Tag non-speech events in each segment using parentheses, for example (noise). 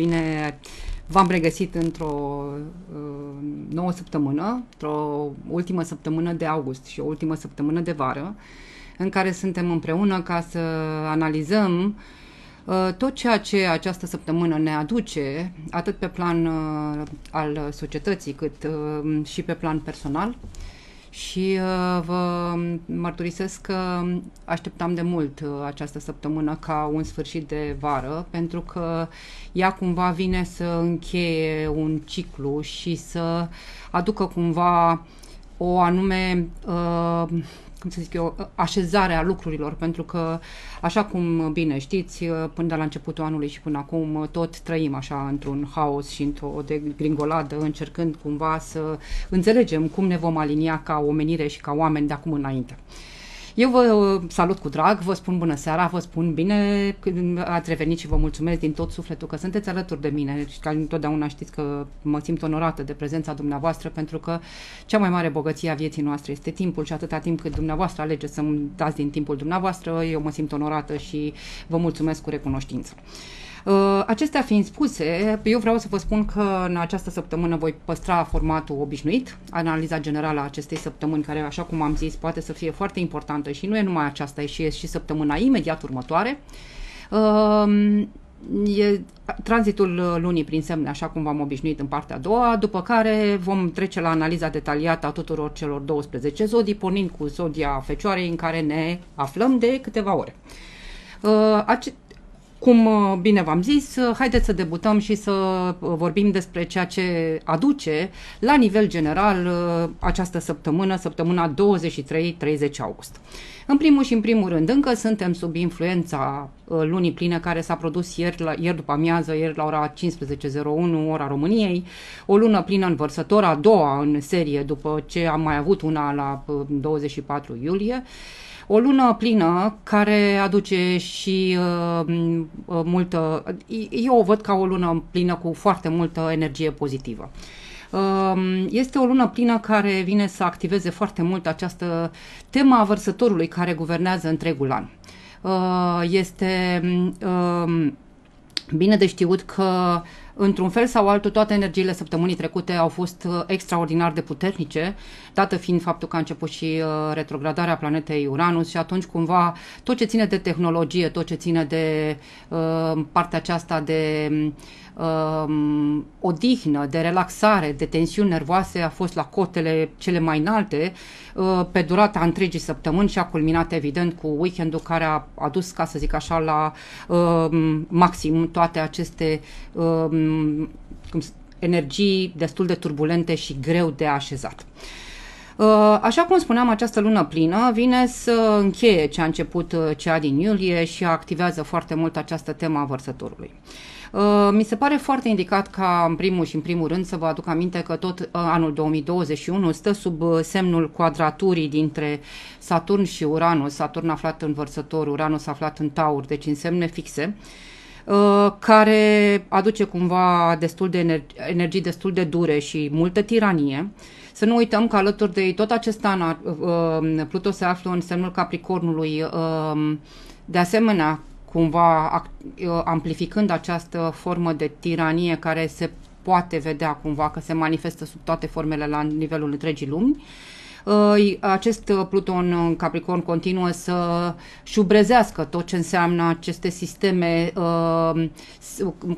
Bine v-am regăsit într-o uh, nouă săptămână, într-o ultimă săptămână de august și o ultimă săptămână de vară, în care suntem împreună ca să analizăm uh, tot ceea ce această săptămână ne aduce, atât pe plan uh, al societății, cât uh, și pe plan personal. Uh, și uh, vă mărturisesc că așteptam de mult uh, această săptămână ca un sfârșit de vară, pentru că ea cumva vine să încheie un ciclu și să aducă cumva o anume uh, cum să zic eu, așezarea lucrurilor, pentru că, așa cum bine știți, până de la începutul anului și până acum tot trăim așa într-un haos și într-o gringoladă, încercând cumva să înțelegem cum ne vom alinia ca omenire și ca oameni de acum înainte. Uh, eu vă uh, salut cu drag, vă spun bună seara, vă spun bine ați revenit și vă mulțumesc din tot sufletul că sunteți alături de mine și deci, că întotdeauna știți că mă simt onorată de prezența dumneavoastră pentru că cea mai mare bogăție a vieții noastre este timpul și atâta timp cât dumneavoastră alegeți să-mi dați din timpul dumneavoastră, eu mă simt onorată și vă mulțumesc cu recunoștință. Uh, acestea fiind spuse, eu vreau să vă spun că în această săptămână voi păstra formatul obișnuit, analiza generală a acestei săptămâni, care, așa cum am zis, poate să fie foarte importantă și nu e numai aceasta, e și, e și săptămâna imediat următoare. Um, e tranzitul lunii prin semne, așa cum v-am obișnuit în partea a doua, după care vom trece la analiza detaliată a tuturor celor 12 zodii, pornind cu zodia fecioarei în care ne aflăm de câteva ore. Uh, cum uh, bine v-am zis, uh, haideți să debutăm și să uh, vorbim despre ceea ce aduce la nivel general această săptămână, săptămâna 23-30 august. În primul și în primul rând, încă suntem sub influența lunii pline care s-a produs ieri, la, ieri după amiază, ieri la ora 15.01, ora României, o lună plină vărsător, a doua în serie după ce am mai avut una la 24 iulie. Uh, o lună plină care aduce și uh, multă... Eu o văd ca o lună plină cu foarte multă energie pozitivă. Um, este o lună plină care vine să activeze foarte mult această tema a vărsătorului care guvernează întregul an. Uh, este um, bine de știut că Într-un fel sau altul, toate energiile săptămânii trecute au fost uh, extraordinar de puternice, dată fiind faptul că a început și uh, retrogradarea planetei Uranus și atunci cumva tot ce ține de tehnologie, tot ce ține de uh, partea aceasta de mm, uh, odihnă, de relaxare, de tensiuni nervoase a fost la cotele cele mai înalte uh, pe durata întregii săptămâni și a culminat evident cu weekendul care a adus, ca să zic așa, la uh, maxim toate aceste uh, cum, energii destul de turbulente și greu de așezat. Uh, așa cum spuneam, această lună plină vine să încheie ce a început uh, cea din iulie și activează foarte mult această temă a vărsătorului. Uh, mi se pare foarte indicat ca, în primul și în primul rând, să vă aduc aminte că tot uh, anul 2021 stă sub uh, semnul quadraturii dintre Saturn și Uranus, Saturn aflat în vărsător, Uranus aflat în taur, deci în semne fixe care aduce cumva destul de energi, energii destul de dure și multă tiranie. Să nu uităm că alături de ei tot acest an Pluto se află în semnul Capricornului. De asemenea, cumva uh, amplificând această formă de tiranie care se poate vedea cumva că se manifestă sub toate formele la nivelul întregii lumi. Uh, acest uh, Pluton în Capricorn continuă să șubrezească tot ce înseamnă aceste sisteme,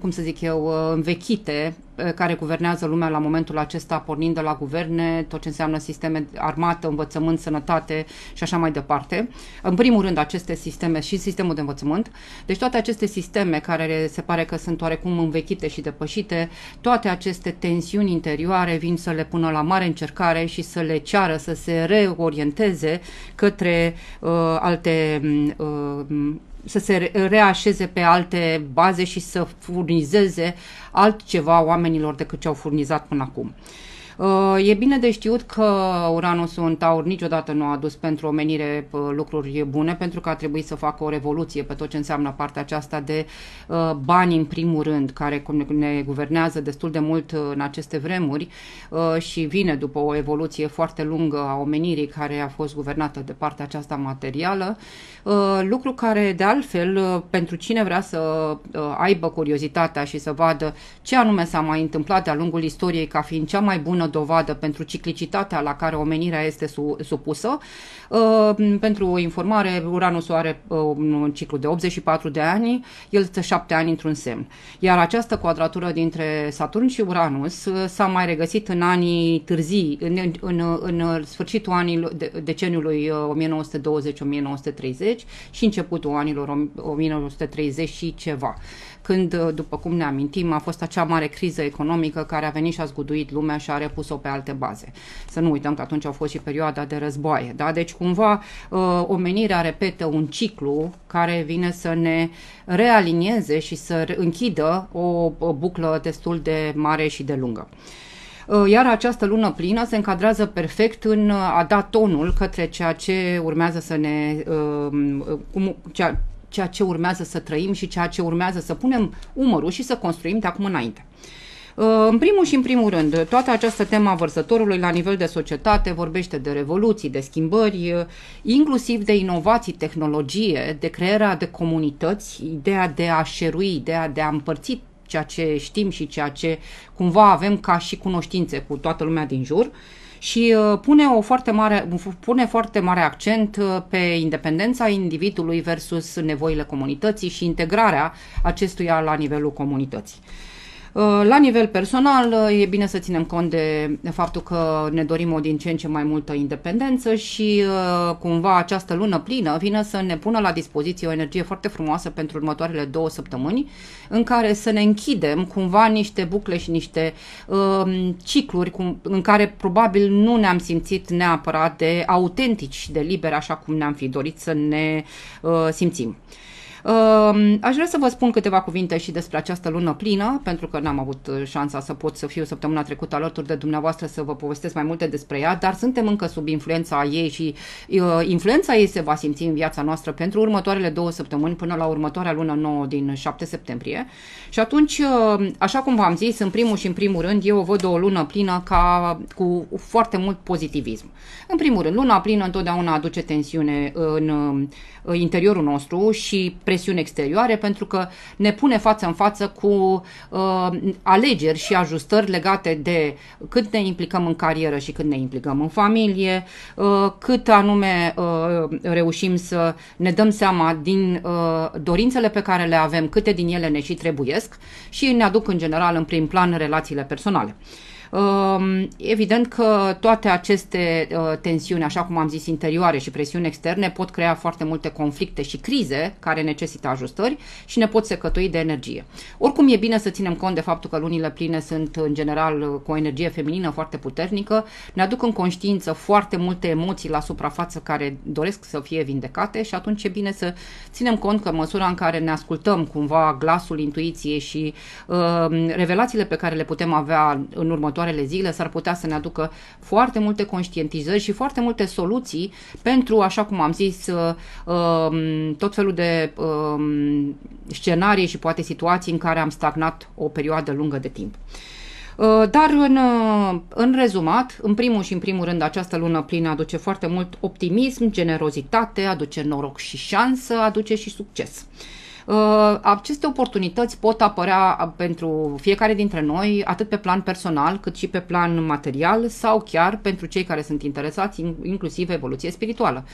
cum să zic eu, învechite, Eh, care guvernează lumea la momentul acesta, pornind de la guverne, tot ce înseamnă sisteme armată, învățământ, sănătate și așa mai departe. În primul rând, aceste sisteme și sistemul de învățământ. Deci toate aceste sisteme care se pare că sunt oarecum învechite și depășite, toate aceste tensiuni interioare vin să le pună la mare încercare și să le ceară să se reorienteze către uh, alte mm, uh, să se reașeze pe alte baze și să furnizeze altceva oamenilor decât ce au furnizat până acum. Uh, Uh, e bine de știut că Uranusul în Taur niciodată nu a adus pentru omenire uh, lucruri bune, pentru că a trebuit să facă o revoluție pe tot ce înseamnă partea aceasta de uh, bani, în primul rând, care ne guvernează destul de mult în aceste vremuri și vine după o evoluție foarte lungă a omenirii care a fost guvernată de partea aceasta materială, lucru care, de altfel, pentru cine vrea să aibă curiozitatea și să vadă ce anume s-a mai întâmplat de-a lungul istoriei ca fiind cea mai bună bună dovadă pentru ciclicitatea la care omenirea este su, supusă. Uh, pentru informare, Uranus o are uh, un ciclu de 84 de ani, el stă 7 ani într-un semn. Iar această quadratură dintre Saturn și Uranus uh, s-a mai regăsit în anii târzii, în, în, în sfârșitul anilor, de, deceniului 1920-1930 și începutul anilor 1930 și ceva când, uh, după cum ne amintim, a fost acea mare criză economică care a venit și a zguduit lumea și a repus-o pe alte baze. Să nu uităm că atunci au fost și perioada de războaie. Da? Deci, cumva, uh, omenirea repetă un ciclu care vine să ne realinieze și să închidă o, o buclă destul de mare și de lungă uh, iar această lună plină se încadrează perfect în a da tonul către ceea ce urmează să ne cum, ceea, ceea ce urmează să trăim și ceea ce urmează să punem umărul și să construim de acum înainte. Uh, în primul și în primul rând, toată această temă a vărsătorului la nivel de societate vorbește de revoluții, de schimbări, uh, inclusiv de inovații, tehnologie, de crearea de comunități, ideea de a șerui, ideea de a împărți ceea ce știm și ceea ce cumva avem ca și cunoștințe cu toată lumea din jur. Uh, și uh, pune, o foarte mare, pune foarte mare accent uh, pe independența individului versus nevoile comunității și integrarea acestuia la nivelul comunității. Uh, la nivel personal, uh, e bine să ținem cont de faptul că ne dorim o din ce în ce mai multă independență și uh, cumva această lună plină vine să ne pună la dispoziție o energie foarte frumoasă pentru următoarele două săptămâni, în care să ne închidem cumva niște bucle și niște um, cicluri cum, în care probabil nu ne-am simțit neapărat de autentici și de liberi așa cum ne-am fi dorit să ne uh, simțim. Ehm, aș vrea să vă spun câteva cuvinte și despre această lună plină, pentru că n-am avut uh, șansa să pot să fiu săptămâna trecută alături de dumneavoastră să vă povestesc mai multe despre ea, dar suntem încă sub influența ei și uh, influența ei se va simți în viața noastră pentru următoarele două săptămâni până la următoarea lună nouă din 7 septembrie. Și atunci, uh, așa cum v-am zis, în primul și în primul rând, eu văd o lună plină ca cu foarte mult pozitivism. În primul rând, luna plină întotdeauna aduce tensiune în Uh, interiorul nostru și presiuni exterioare, pentru că ne pune față în față cu uh, alegeri și ajustări legate de cât ne implicăm în carieră și cât ne implicăm în familie, uh, cât anume uh, reușim să ne dăm seama din uh, dorințele pe care le avem, câte din ele ne și trebuiesc și ne aduc în general în prim plan relațiile personale. Uh, Um, evident că toate aceste uh, tensiuni, așa cum am zis, interioare și presiuni externe pot crea foarte multe conflicte și crize care necesită ajustări și ne pot secătui de energie. Oricum e bine să ținem cont de faptul că lunile pline sunt în general uh, cu o energie feminină foarte puternică, ne aduc în conștiință foarte multe emoții la suprafață care doresc să fie vindecate și atunci e bine să ținem cont că măsura în care ne ascultăm cumva glasul intuiției și uh, revelațiile pe care le putem avea în următoare următoarele zile s-ar putea să ne aducă foarte multe conștientizări și foarte multe soluții pentru, așa cum am zis, uh, um, tot felul de um, scenarii și poate situații în care am stagnat o perioadă lungă de timp. Uh, dar în, uh, în rezumat, în primul și în primul rând, această lună plină aduce foarte mult optimism, generozitate, aduce noroc și șansă, aduce și succes. Uh, Uh, aceste oportunități pot apărea uh, pentru fiecare dintre noi, atât pe plan personal, cât și pe plan material sau chiar pentru cei care sunt interesați, inclusiv evoluție spirituală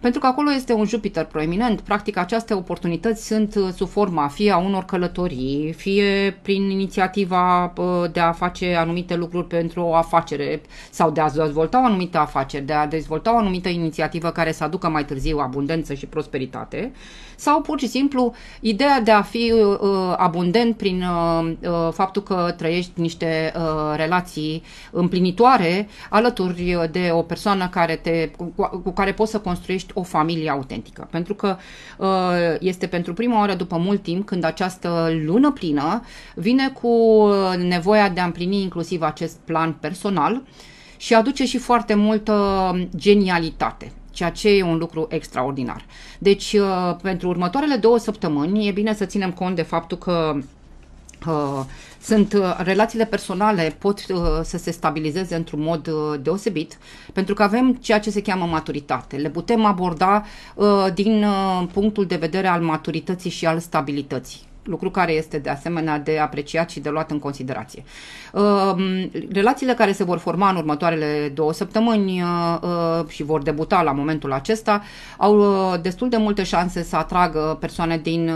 pentru că acolo este un Jupiter proeminent. Practic, aceste oportunități sunt uh, sub forma fie a unor călătorii, fie prin inițiativa de a face anumite lucruri pentru o afacere sau de a dezvolta o anumită afacere, de a dezvolta o anumită inițiativă care să aducă mai târziu abundență și prosperitate sau pur și simplu ideea de a fi uh, uh abundent prin uh, uh, faptul că trăiești niște uh, relații împlinitoare alături de o persoană care te, cu, cu care poți să construiești o familie autentică. Pentru că uh, este pentru prima oară după mult timp când această lună plină vine cu uh, nevoia de a împlini inclusiv acest plan personal și aduce și foarte multă genialitate ceea ce e un lucru extraordinar. Deci, uh, pentru următoarele două săptămâni, e bine să ținem cont de faptul că Uh, sunt uh, relațiile personale pot uh, să se stabilizeze într-un mod uh, deosebit, pentru că avem ceea ce se cheamă maturitate. Le putem aborda uh, din punctul de vedere al maturității și al stabilității lucru care este de asemenea de apreciat și de luat în considerație. Ehm, relațiile care se vor forma în următoarele două săptămâni uh, uh, și vor debuta la momentul acesta au uh, destul de multe șanse să atragă persoane din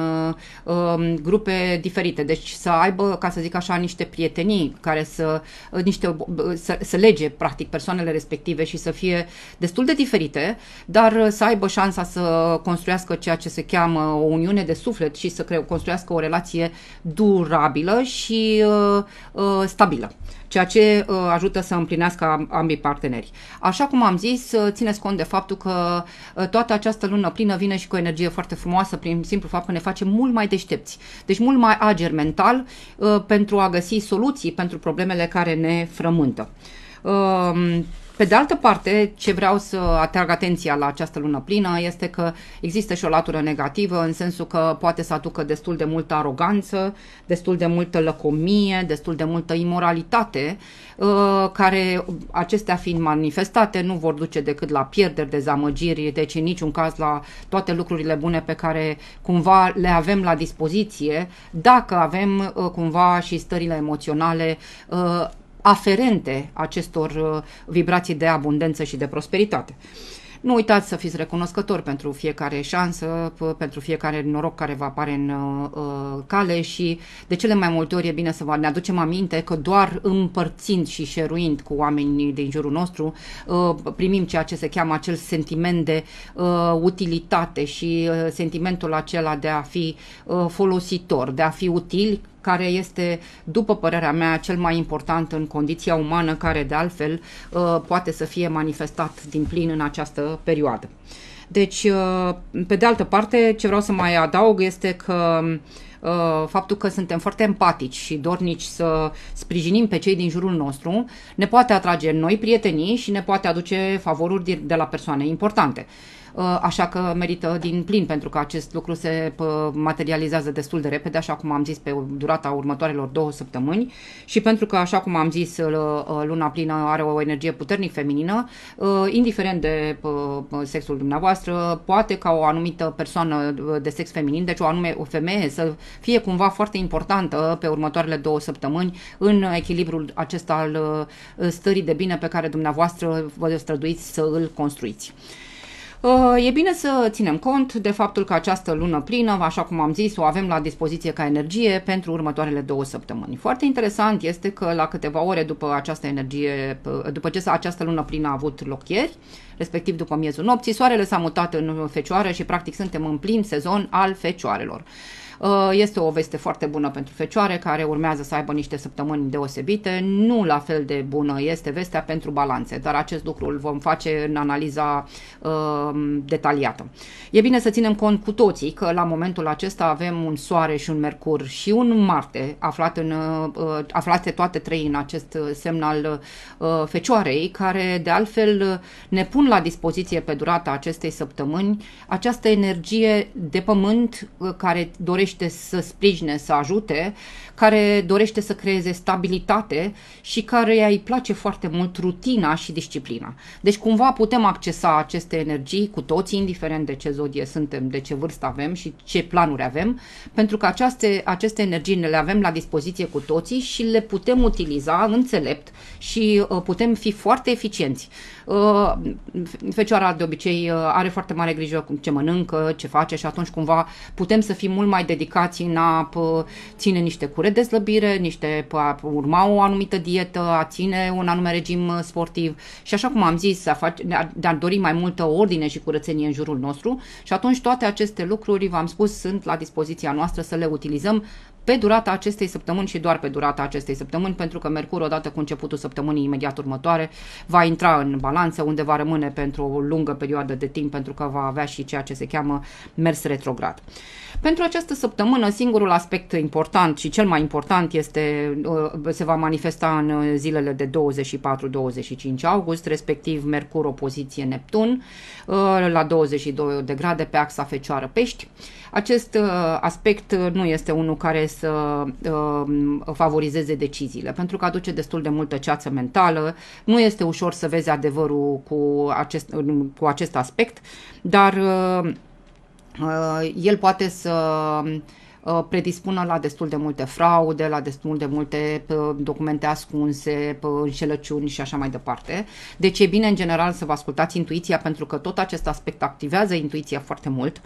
um, grupe diferite, deci să aibă, ca să zic așa, niște prietenii care să, niște, să, să lege practic persoanele respective și să fie destul de diferite, dar să aibă șansa să construiască ceea ce se cheamă o uniune de suflet și să construiască o relație durabilă și uh, uh, stabilă ceea ce uh, ajută să împlinească ambii parteneri. Așa cum am zis, uh, țineți cont de faptul că uh, toată această lună plină vine și cu o energie foarte frumoasă prin simplu fapt că ne face mult mai deștepți, deci mult mai ager mental uh, pentru a găsi soluții pentru problemele care ne frământă. Uh, pe de altă parte, ce vreau să atrag atenția la această lună plină este că există și o latură negativă, în sensul că poate să aducă destul de multă aroganță, destul de multă lăcomie, destul de multă imoralitate, uh, care acestea fiind manifestate nu vor duce decât la pierderi, dezamăgiri, deci în niciun caz la toate lucrurile bune pe care cumva le avem la dispoziție, dacă avem uh, cumva și stările emoționale uh, aferente acestor uh, vibrații de abundență și de prosperitate. Nu uitați să fiți recunoscători pentru fiecare șansă, pentru fiecare noroc care vă apare în uh, cale și de cele mai multe ori e bine să vă ne aducem aminte că doar împărțind și șeruind cu oamenii din jurul nostru uh, primim ceea ce se cheamă acel sentiment de uh, utilitate și uh, sentimentul acela de a fi uh, folositor, de a fi util care este, după părerea mea, cel mai important în condiția umană, care de altfel uh, poate să fie manifestat din plin în această perioadă. Deci, uh, pe de altă parte, ce vreau să mai adaug este că uh, faptul că suntem foarte empatici și dornici să sprijinim pe cei din jurul nostru, ne poate atrage noi prietenii și ne poate aduce favoruri de la persoane importante. Uh, așa că merită din plin pentru că acest lucru se uh, materializează destul de repede, așa cum am zis, pe durata următoarelor două săptămâni și pentru că, așa cum am zis, uh, luna plină are o energie puternic feminină, indiferent de sexul dumneavoastră, poate ca o anumită persoană de sex feminin, deci o anume o femeie să fie cumva foarte importantă pe următoarele două săptămâni în echilibrul acesta al stării de bine pe care dumneavoastră vă străduiți să îl construiți. Uh, e bine să ținem cont de faptul că această lună plină, așa cum am zis, o avem la dispoziție ca energie pentru următoarele două săptămâni. Foarte interesant este că la câteva ore după această energie, uh, după ce această lună plină a avut loc ieri, respectiv după miezul nopții, soarele s-a mutat în fecioară și practic suntem în plin sezon al fecioarelor. Uh, este o veste foarte bună pentru Fecioare, care urmează să aibă niște săptămâni deosebite. Nu la fel de bună este vestea pentru balanțe, dar acest lucru îl vom face în analiza uh, detaliată. E bine să ținem cont cu toții că la momentul acesta avem un soare și un mercur și un Marte aflat în, uh, aflate toate trei în acest semn al Fecioarei, care de altfel ne pun la dispoziție pe durata acestei săptămâni această energie de pământ care dorește dorește să sprijine, să ajute, care dorește să creeze stabilitate și care îi place foarte mult rutina și disciplina. Deci cumva putem accesa aceste energii cu toții, indiferent de ce zodie suntem, de ce vârstă avem și ce planuri avem, pentru că aceste, aceste energii ne le avem la dispoziție cu toții și le putem utiliza înțelept și uh, putem fi foarte eficienți. Uh, Fecioara de obicei uh, are foarte mare grijă cum ce mănâncă, ce face și atunci cumva putem să fim mult mai de- dedicați în a ține niște cure de slăbire, niște, a urma o anumită dietă, a ține un anume regim uh, sportiv și așa cum am zis, a face, ne-ar dori mai multă ordine și curățenie în jurul nostru și atunci toate aceste lucruri, v-am spus, sunt la dispoziția noastră să le utilizăm pe durata acestei săptămâni și doar pe durata acestei săptămâni, pentru că Mercur, odată cu începutul săptămânii imediat următoare, va intra în balanță, unde va rămâne pentru o lungă perioadă de timp, pentru că va avea și ceea ce se cheamă mers retrograd. Pentru această săptămână, singurul aspect important și cel mai important este, uh, se va manifesta în uh, zilele de 24-25 august, respectiv Mercur opoziție Neptun uh, la 22 de grade pe axa Fecioară-Pești acest uh, aspect uh, nu este unul care să uh, favorizeze deciziile, pentru că aduce destul de multă ceață mentală, nu este ușor să vezi adevărul cu acest, cu acest aspect, dar el poate să predispună la destul de multe fraude, la destul de multe documente ascunse, înșelăciuni și așa mai departe. Deci e bine în general să vă ascultați intuiția pentru că tot acest aspect activează intuiția foarte mult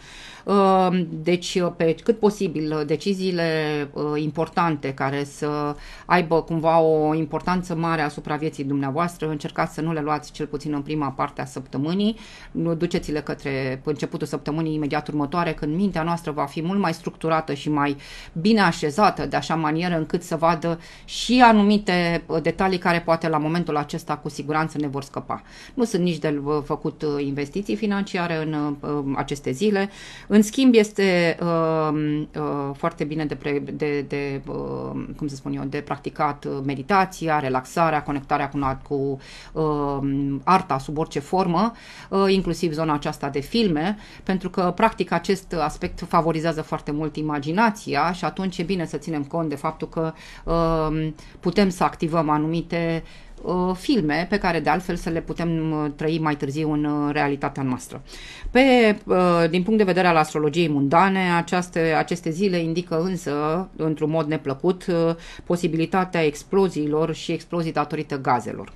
Ehm, deci, uh, pe cât posibil, uh, deciziile uh, importante care să aibă cumva o importanță mare asupra vieții dumneavoastră, încercați să nu le luați cel puțin în prima parte a săptămânii, duceți-le către începutul săptămânii imediat următoare, când mintea noastră va fi mult mai structurată și mai bine așezată, de așa manieră încât să vadă și anumite detalii care poate la momentul acesta cu siguranță ne vor scăpa. Nu sunt nici de făcut investiții financiare în aceste zile, în schimb, este uh, uh, foarte bine de, pre, de, de uh, cum să spun eu, de practicat uh, meditația, relaxarea, conectarea cu, cu uh, arta sub orice formă, uh, inclusiv zona aceasta de filme, pentru că, practic, acest aspect favorizează foarte mult imaginația și atunci e bine să ținem cont de faptul că uh, putem să activăm anumite Uh, filme pe care de altfel să le putem uh, trăi mai târziu în uh, realitatea noastră. Pe, din punct de vedere al astrologiei mundane, aceaste, aceste zile indică însă, într-un mod neplăcut, posibilitatea exploziilor și explozii datorită gazelor.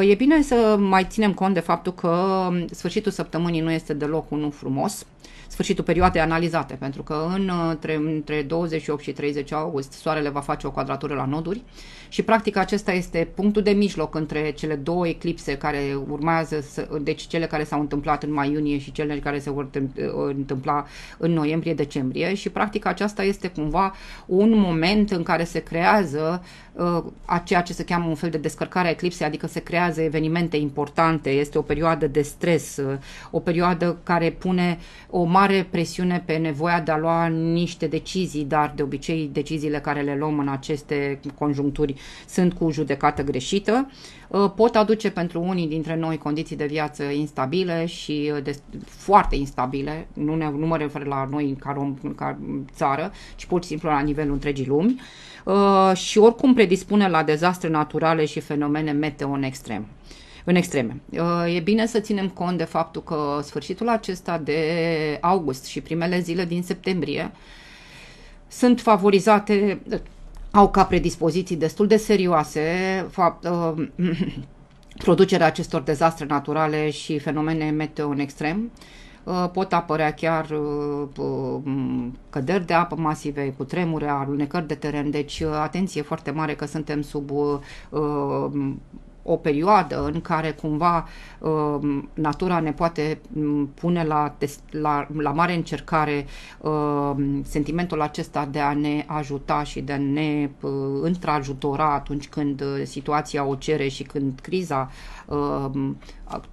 E bine să mai ținem cont de faptul că um, sfârșitul săptămânii nu este deloc unul frumos, sfârșitul perioadei analizate, pentru că în, între, între 28 și 30 august soarele va face o quadratură la noduri și practic acesta este punctul de mijloc între cele două eclipse care urmează, să, deci cele care s-au întâmplat în mai iunie și cele care se vor uh, întâmpla în noiembrie-decembrie și practic aceasta este cumva un moment în care se creează uh, a ceea ce se cheamă un fel de descărcare a eclipsei, adică se creează evenimente importante, este o perioadă de stres, uh, o perioadă care pune o mare presiune pe nevoia de a lua niște decizii, dar de obicei deciziile care le luăm în aceste conjuncturi sunt cu judecată greșită, uh, pot aduce pentru unii dintre noi condiții de viață instabile și uh, de, foarte instabile, nu, ne, nu mă refer la noi ca, rom, ca țară, ci pur și simplu la nivelul întregii lumi uh, și oricum predispune la dezastre naturale și fenomene meteo în extrem în extreme. E bine să ținem cont de faptul că sfârșitul acesta de august și primele zile din septembrie sunt favorizate au ca predispoziții destul de serioase fapt, uh, (clears throat) producerea acestor dezastre naturale și fenomene meteo în extrem. Uh, pot apărea chiar uh, uh, căderi de apă masive, cu tremure, alunecări de teren, deci atenție foarte mare că suntem sub o perioadă în care cumva um, natura ne poate mm, pune la, la, la mare încercare um, sentimentul acesta de a ne ajuta și de a ne uh, întrajutora atunci când uh, situația o cere și când criza uh, Um,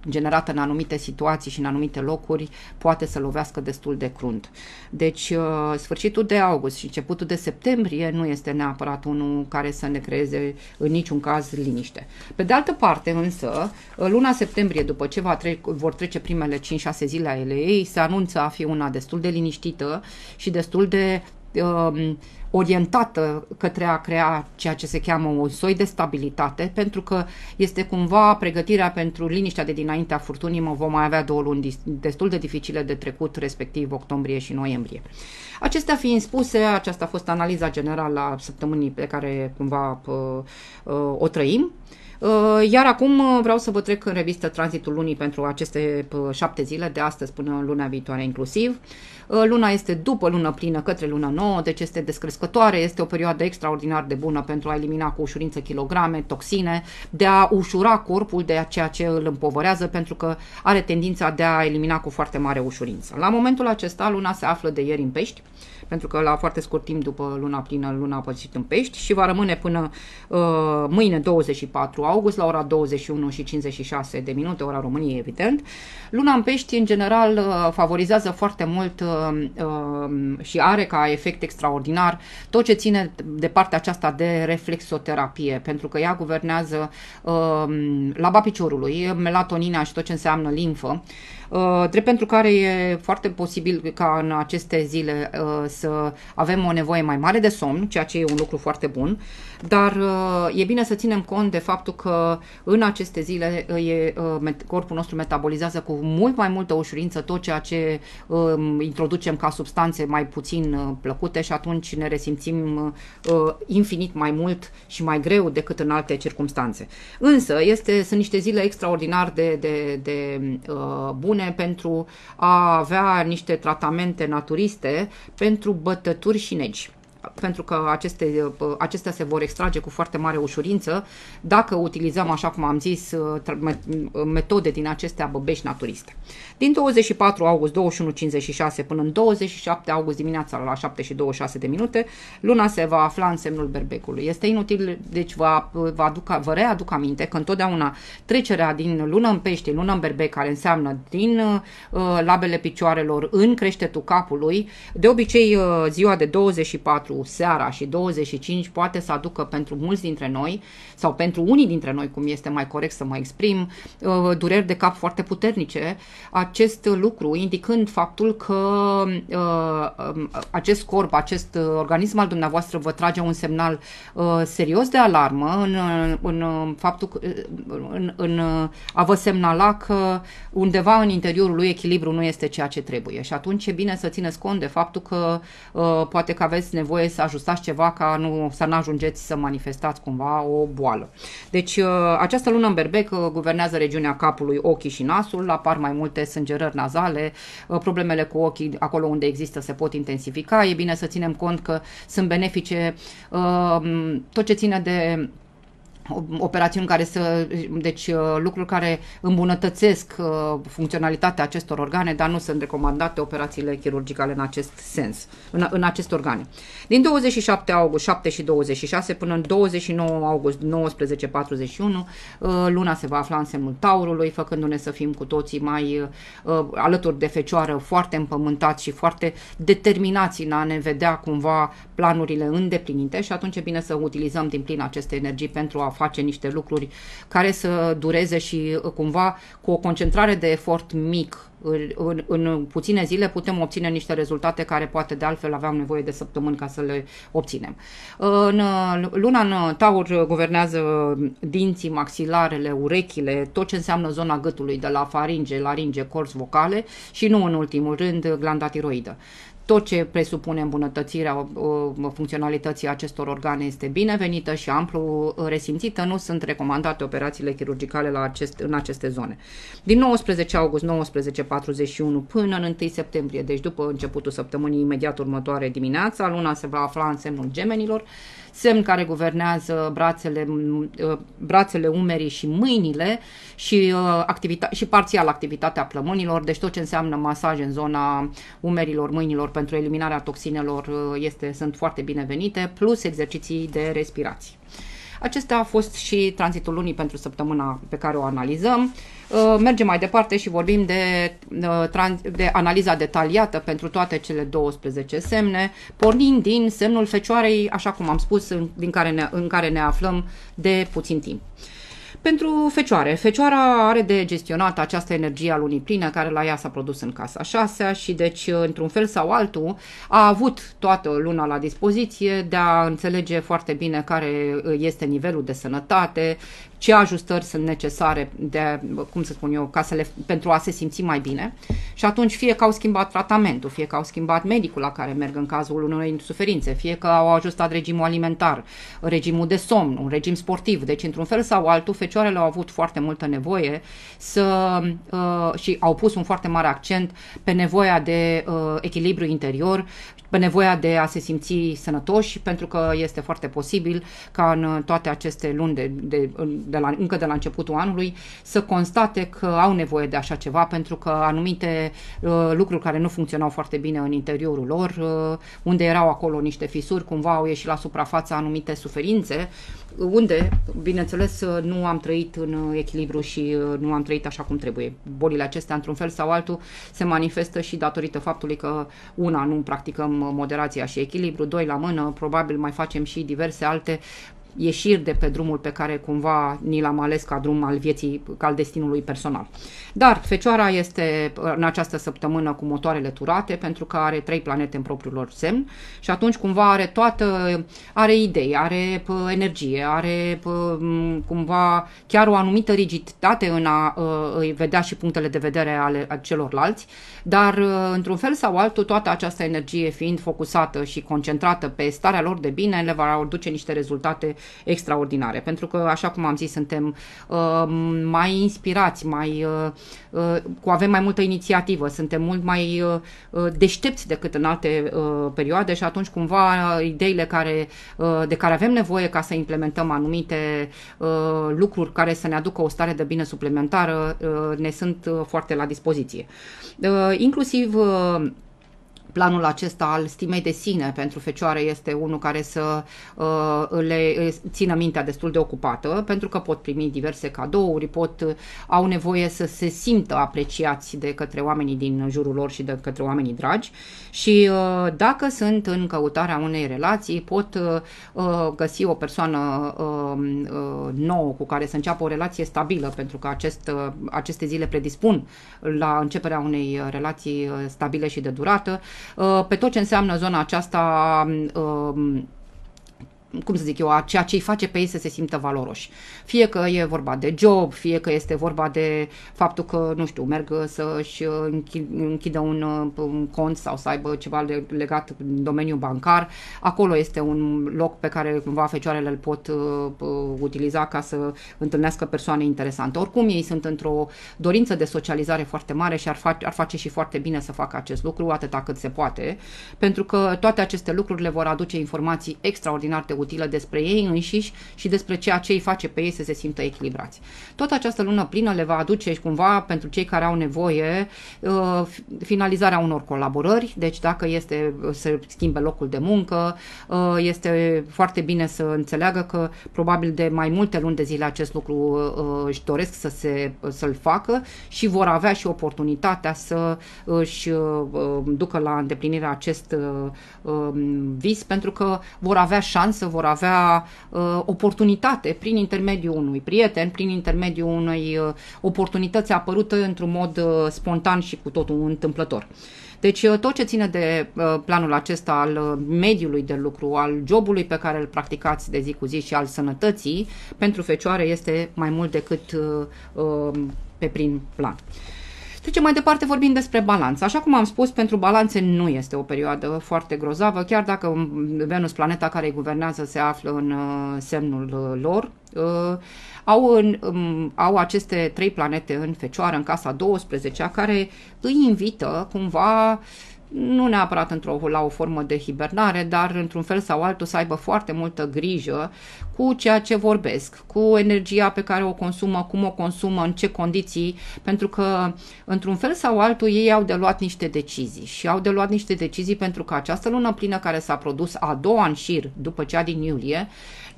generată în anumite situații și în anumite locuri poate să lovească destul de crunt. Deci uh, sfârșitul de august și începutul de septembrie nu este neapărat unul care să ne creeze în niciun caz liniște. Pe de altă parte însă, uh, luna septembrie după ce va tre- vor trece primele 5-6 zile ale ei, se anunță a fi una destul de liniștită și destul de uh, orientată către a crea ceea ce se cheamă un soi de stabilitate, pentru că este cumva pregătirea pentru liniștea de dinaintea furtunii, mă vom mai avea două luni destul de dificile de trecut, respectiv octombrie și noiembrie. Acestea fiind spuse, aceasta a fost analiza generală a săptămânii pe care cumva uh, uh, o trăim. Uh, Uh, iar acum uh, vreau să vă trec în revistă tranzitul lunii pentru aceste uh, șapte zile, de astăzi până luna viitoare inclusiv. Luna este după lună plină către luna nouă, deci este descrescătoare, este o perioadă extraordinar de bună pentru a elimina cu ușurință kilograme, toxine, de a ușura corpul de ceea ce îl împovărează, pentru că are tendința de a elimina cu foarte mare ușurință. La momentul acesta, luna se află de ieri în pești, pentru că la foarte scurt timp după luna plină, luna a păzit în pești și va rămâne până uh, mâine 24 august la ora 21 și 56 de minute, ora României evident. Luna în pești în general uh, favorizează foarte mult uh, uh, și are ca efect extraordinar tot ce ține de partea aceasta de reflexoterapie, pentru că ea guvernează uh, laba piciorului, melatonina și tot ce înseamnă limfă, Uh, drept pentru care e foarte posibil ca în aceste zile uh, să avem o nevoie mai mare de somn, ceea ce e un lucru foarte bun, dar uh, e bine să ținem cont de faptul că în aceste zile e, corpul nostru metabolizează cu mult mai multă ușurință tot ceea ce um, introducem ca substanțe mai puțin plăcute și atunci ne resimțim infinit mai mult și mai greu decât în alte circunstanțe. Însă este, sunt niște zile extraordinar de, de, de bune bune pentru a avea niște tratamente naturiste pentru bătături și negi pentru că aceste, uh, acestea se vor extrage cu foarte mare ușurință dacă utilizăm, așa cum am zis, uh, uh, metode din acestea băbești naturiste. Din 24 august 21.56 până în 27 august dimineața la 7 și 26 de minute, luna se va afla în semnul berbecului. Este inutil, deci va, va aduc, vă readuc aminte că întotdeauna trecerea din lună în pește, lună în berbec, care înseamnă din uh, labele picioarelor în creștetul capului, de obicei uh, ziua de 24 4 seara și 25 poate să aducă pentru mulți dintre noi sau pentru unii dintre noi, cum este mai corect să mă exprim, uh, dureri de cap foarte puternice, acest lucru indicând faptul că uh, um, acest corp, acest uh, organism al dumneavoastră vă trage un semnal serios de alarmă în, în faptul că, în, în a vă semnala că undeva în interiorul lui echilibru nu este ceea ce trebuie și atunci e bine să țineți cont de faptul că poate că aveți nevoie trebuie să ajustați ceva ca nu, să nu ajungeți să manifestați cumva o boală. Deci uh, această lună în berbec uh, guvernează regiunea capului, ochii și nasul, apar mai multe sângerări nazale, uh, problemele cu ochii acolo unde există se pot intensifica, e bine să ținem cont că sunt benefice tot ce ține de operațiuni care să, deci uh, lucruri care îmbunătățesc uh, funcționalitatea acestor organe, dar nu sunt recomandate operațiile chirurgicale în acest sens, în, în aceste organe. Din 27 august 7 și 26 până în 29 august 1941, uh, luna se va afla în semnul taurului, făcându-ne să fim cu toții mai alături de fecioară, foarte împământați și foarte determinați în a ne vedea cumva planurile îndeplinite și atunci e bine să utilizăm din plin aceste energii pentru a face niște lucruri care să dureze și uh, cumva cu o concentrare de efort mic în, în puține zile putem obține niște rezultate care poate de altfel aveam nevoie de săptămâni ca să le obținem. Uh, în uh, luna în taur guvernează dinții, maxilarele, urechile, tot ce înseamnă zona gâtului, de la faringe, laringe, corzi vocale și nu în ultimul rând glanda tiroidă tot ce presupune îmbunătățirea funcționalității acestor organe este binevenită și amplu resimțită. Nu sunt recomandate operațiile chirurgicale la acest, în aceste zone. Din 19 august 1941 până în 1 septembrie, deci după începutul săptămânii imediat următoare dimineața, luna se va afla în semnul gemenilor, semn care guvernează brațele, uh, brațele umerii și mâinile și, uh, activita- și parțial activitatea plămânilor, deci tot ce înseamnă masaj în zona umerilor, mâinilor pentru eliminarea toxinelor uh, este, sunt foarte binevenite, plus exerciții de respirație. Acesta a fost și tranzitul lunii pentru săptămâna pe care o analizăm. Uh, mergem mai departe și vorbim de, uh, de analiza detaliată pentru toate cele 12 semne, pornind din semnul fecioarei, așa cum am spus, în, din care ne, în care ne aflăm de puțin timp pentru fecioare. Fecioara are de gestionat această energie a lunii pline care la ea s-a produs în casa 6 și deci, într-un fel sau altul, a avut toată luna la dispoziție de a înțelege foarte bine care este nivelul de sănătate, ce ajustări sunt necesare de, cum să spun eu, ca să le, pentru a se simți mai bine. Și atunci fie că au schimbat tratamentul, fie că au schimbat medicul la care merg în cazul unei suferințe, fie că au ajustat regimul alimentar, regimul de somn, un regim sportiv. Deci, într-un fel sau altul, fecioarele au avut foarte multă nevoie să, uh, și au pus un foarte mare accent pe nevoia de uh, echilibru interior, pe nevoia de a se simți sănătoși, pentru că este foarte posibil ca în toate aceste luni, de, de, de la, încă de la începutul anului, să constate că au nevoie de așa ceva, pentru că anumite uh, lucruri care nu funcționau foarte bine în interiorul lor, uh, unde erau acolo niște fisuri, cumva au ieșit la suprafață anumite suferințe, unde, bineînțeles, nu am trăit în echilibru și uh, nu am trăit așa cum trebuie. Bolile acestea, într-un fel sau altul, se manifestă și datorită faptului că una, nu practicăm moderația și echilibru, doi la mână, probabil mai facem și diverse alte ieșiri de pe drumul pe care cumva ni l-am ales ca drum al vieții, ca al destinului personal. Dar Fecioara este uh, în această săptămână cu motoarele turate pentru că are trei planete în propriul lor semn și atunci cumva are toată, are idei, are energie, are cumva chiar o anumită rigiditate în a uh, îi vedea și punctele de vedere ale celorlalți dar uh, într-un fel sau altul toată această energie fiind focusată și concentrată pe starea lor de bine, le va aduce niște rezultate extraordinare, pentru că, așa cum am zis, suntem uh, mai inspirați, mai uh, uh, cu avem mai multă inițiativă, suntem mult mai uh, uh deștepți decât în alte uh, perioade și atunci cumva ideile care, uh, de care avem nevoie ca să implementăm anumite uh, lucruri care să ne aducă o stare de bine suplimentară uh, ne sunt uh, foarte la dispoziție. Uh, inclusiv uh, planul acesta al stimei de sine pentru fecioare este unul care să uh, le uh, țină mintea destul de ocupată, pentru că pot primi diverse cadouri, pot, uh, au nevoie să se simtă apreciați de către oamenii din jurul lor și de către oamenii dragi și dacă sunt în căutarea unei relații, pot găsi o persoană um, nouă cu care să înceapă o relație stabilă, pentru că acest, aceste zile predispun la începerea unei relații stabile și de durată. Uh, pe tot ce înseamnă zona aceasta um, um, cum să zic eu, a ceea ce îi face pe ei să se simtă valoroși. Fie că e vorba de job, fie că este vorba de faptul că, nu știu, merg să-și închidă un, un cont sau să aibă ceva legat în domeniul bancar. Acolo este un loc pe care cumva fecioarele îl pot uh, utiliza ca să întâlnească persoane interesante. Oricum, ei sunt într-o dorință de socializare foarte mare și ar, fa- ar face și foarte bine să facă acest lucru, atâta cât se poate, pentru că toate aceste lucruri le vor aduce informații extraordinar de utilizate utilă despre ei înșiși și despre ceea ce îi face pe ei să se simtă echilibrați. Tot această lună plină le va aduce cumva pentru cei care au nevoie uh, finalizarea unor colaborări, deci dacă este uh, să schimbe locul de muncă, uh, este foarte bine să înțeleagă că probabil de mai multe luni de zile acest lucru își doresc să se, să-l facă și vor avea și oportunitatea să își ducă la îndeplinirea acest um, vis pentru că vor avea șansă, vor avea uh, oportunitate prin intermediul unui prieten, prin intermediul unei uh, oportunități apărută într-un mod uh, spontan și cu totul întâmplător. Deci uh, tot ce ține de uh, planul acesta al uh, mediului de lucru, al jobului pe care îl practicați de zi cu zi și al sănătății, pentru fecioare este mai mult decât pe prin plan. Trecem mai departe vorbind despre balanță. Așa cum am spus, pentru balanțe nu este o perioadă foarte grozavă, chiar dacă mm, Venus, planeta care îi guvernează, se află în uh, semnul uh, lor. Uh, au, în, mm, au aceste trei planete în fecioară, în casa 12 care îi invită cumva nu neapărat într-o, la o formă de hibernare, dar într-un fel sau altul să aibă foarte multă grijă cu ceea ce vorbesc, cu energia pe care o consumă, cum o consumă, în ce condiții, pentru că, într-un fel sau altul, ei au de luat niște decizii și au de luat niște decizii pentru că această lună plină care s-a produs a doua în șir, după cea din iulie,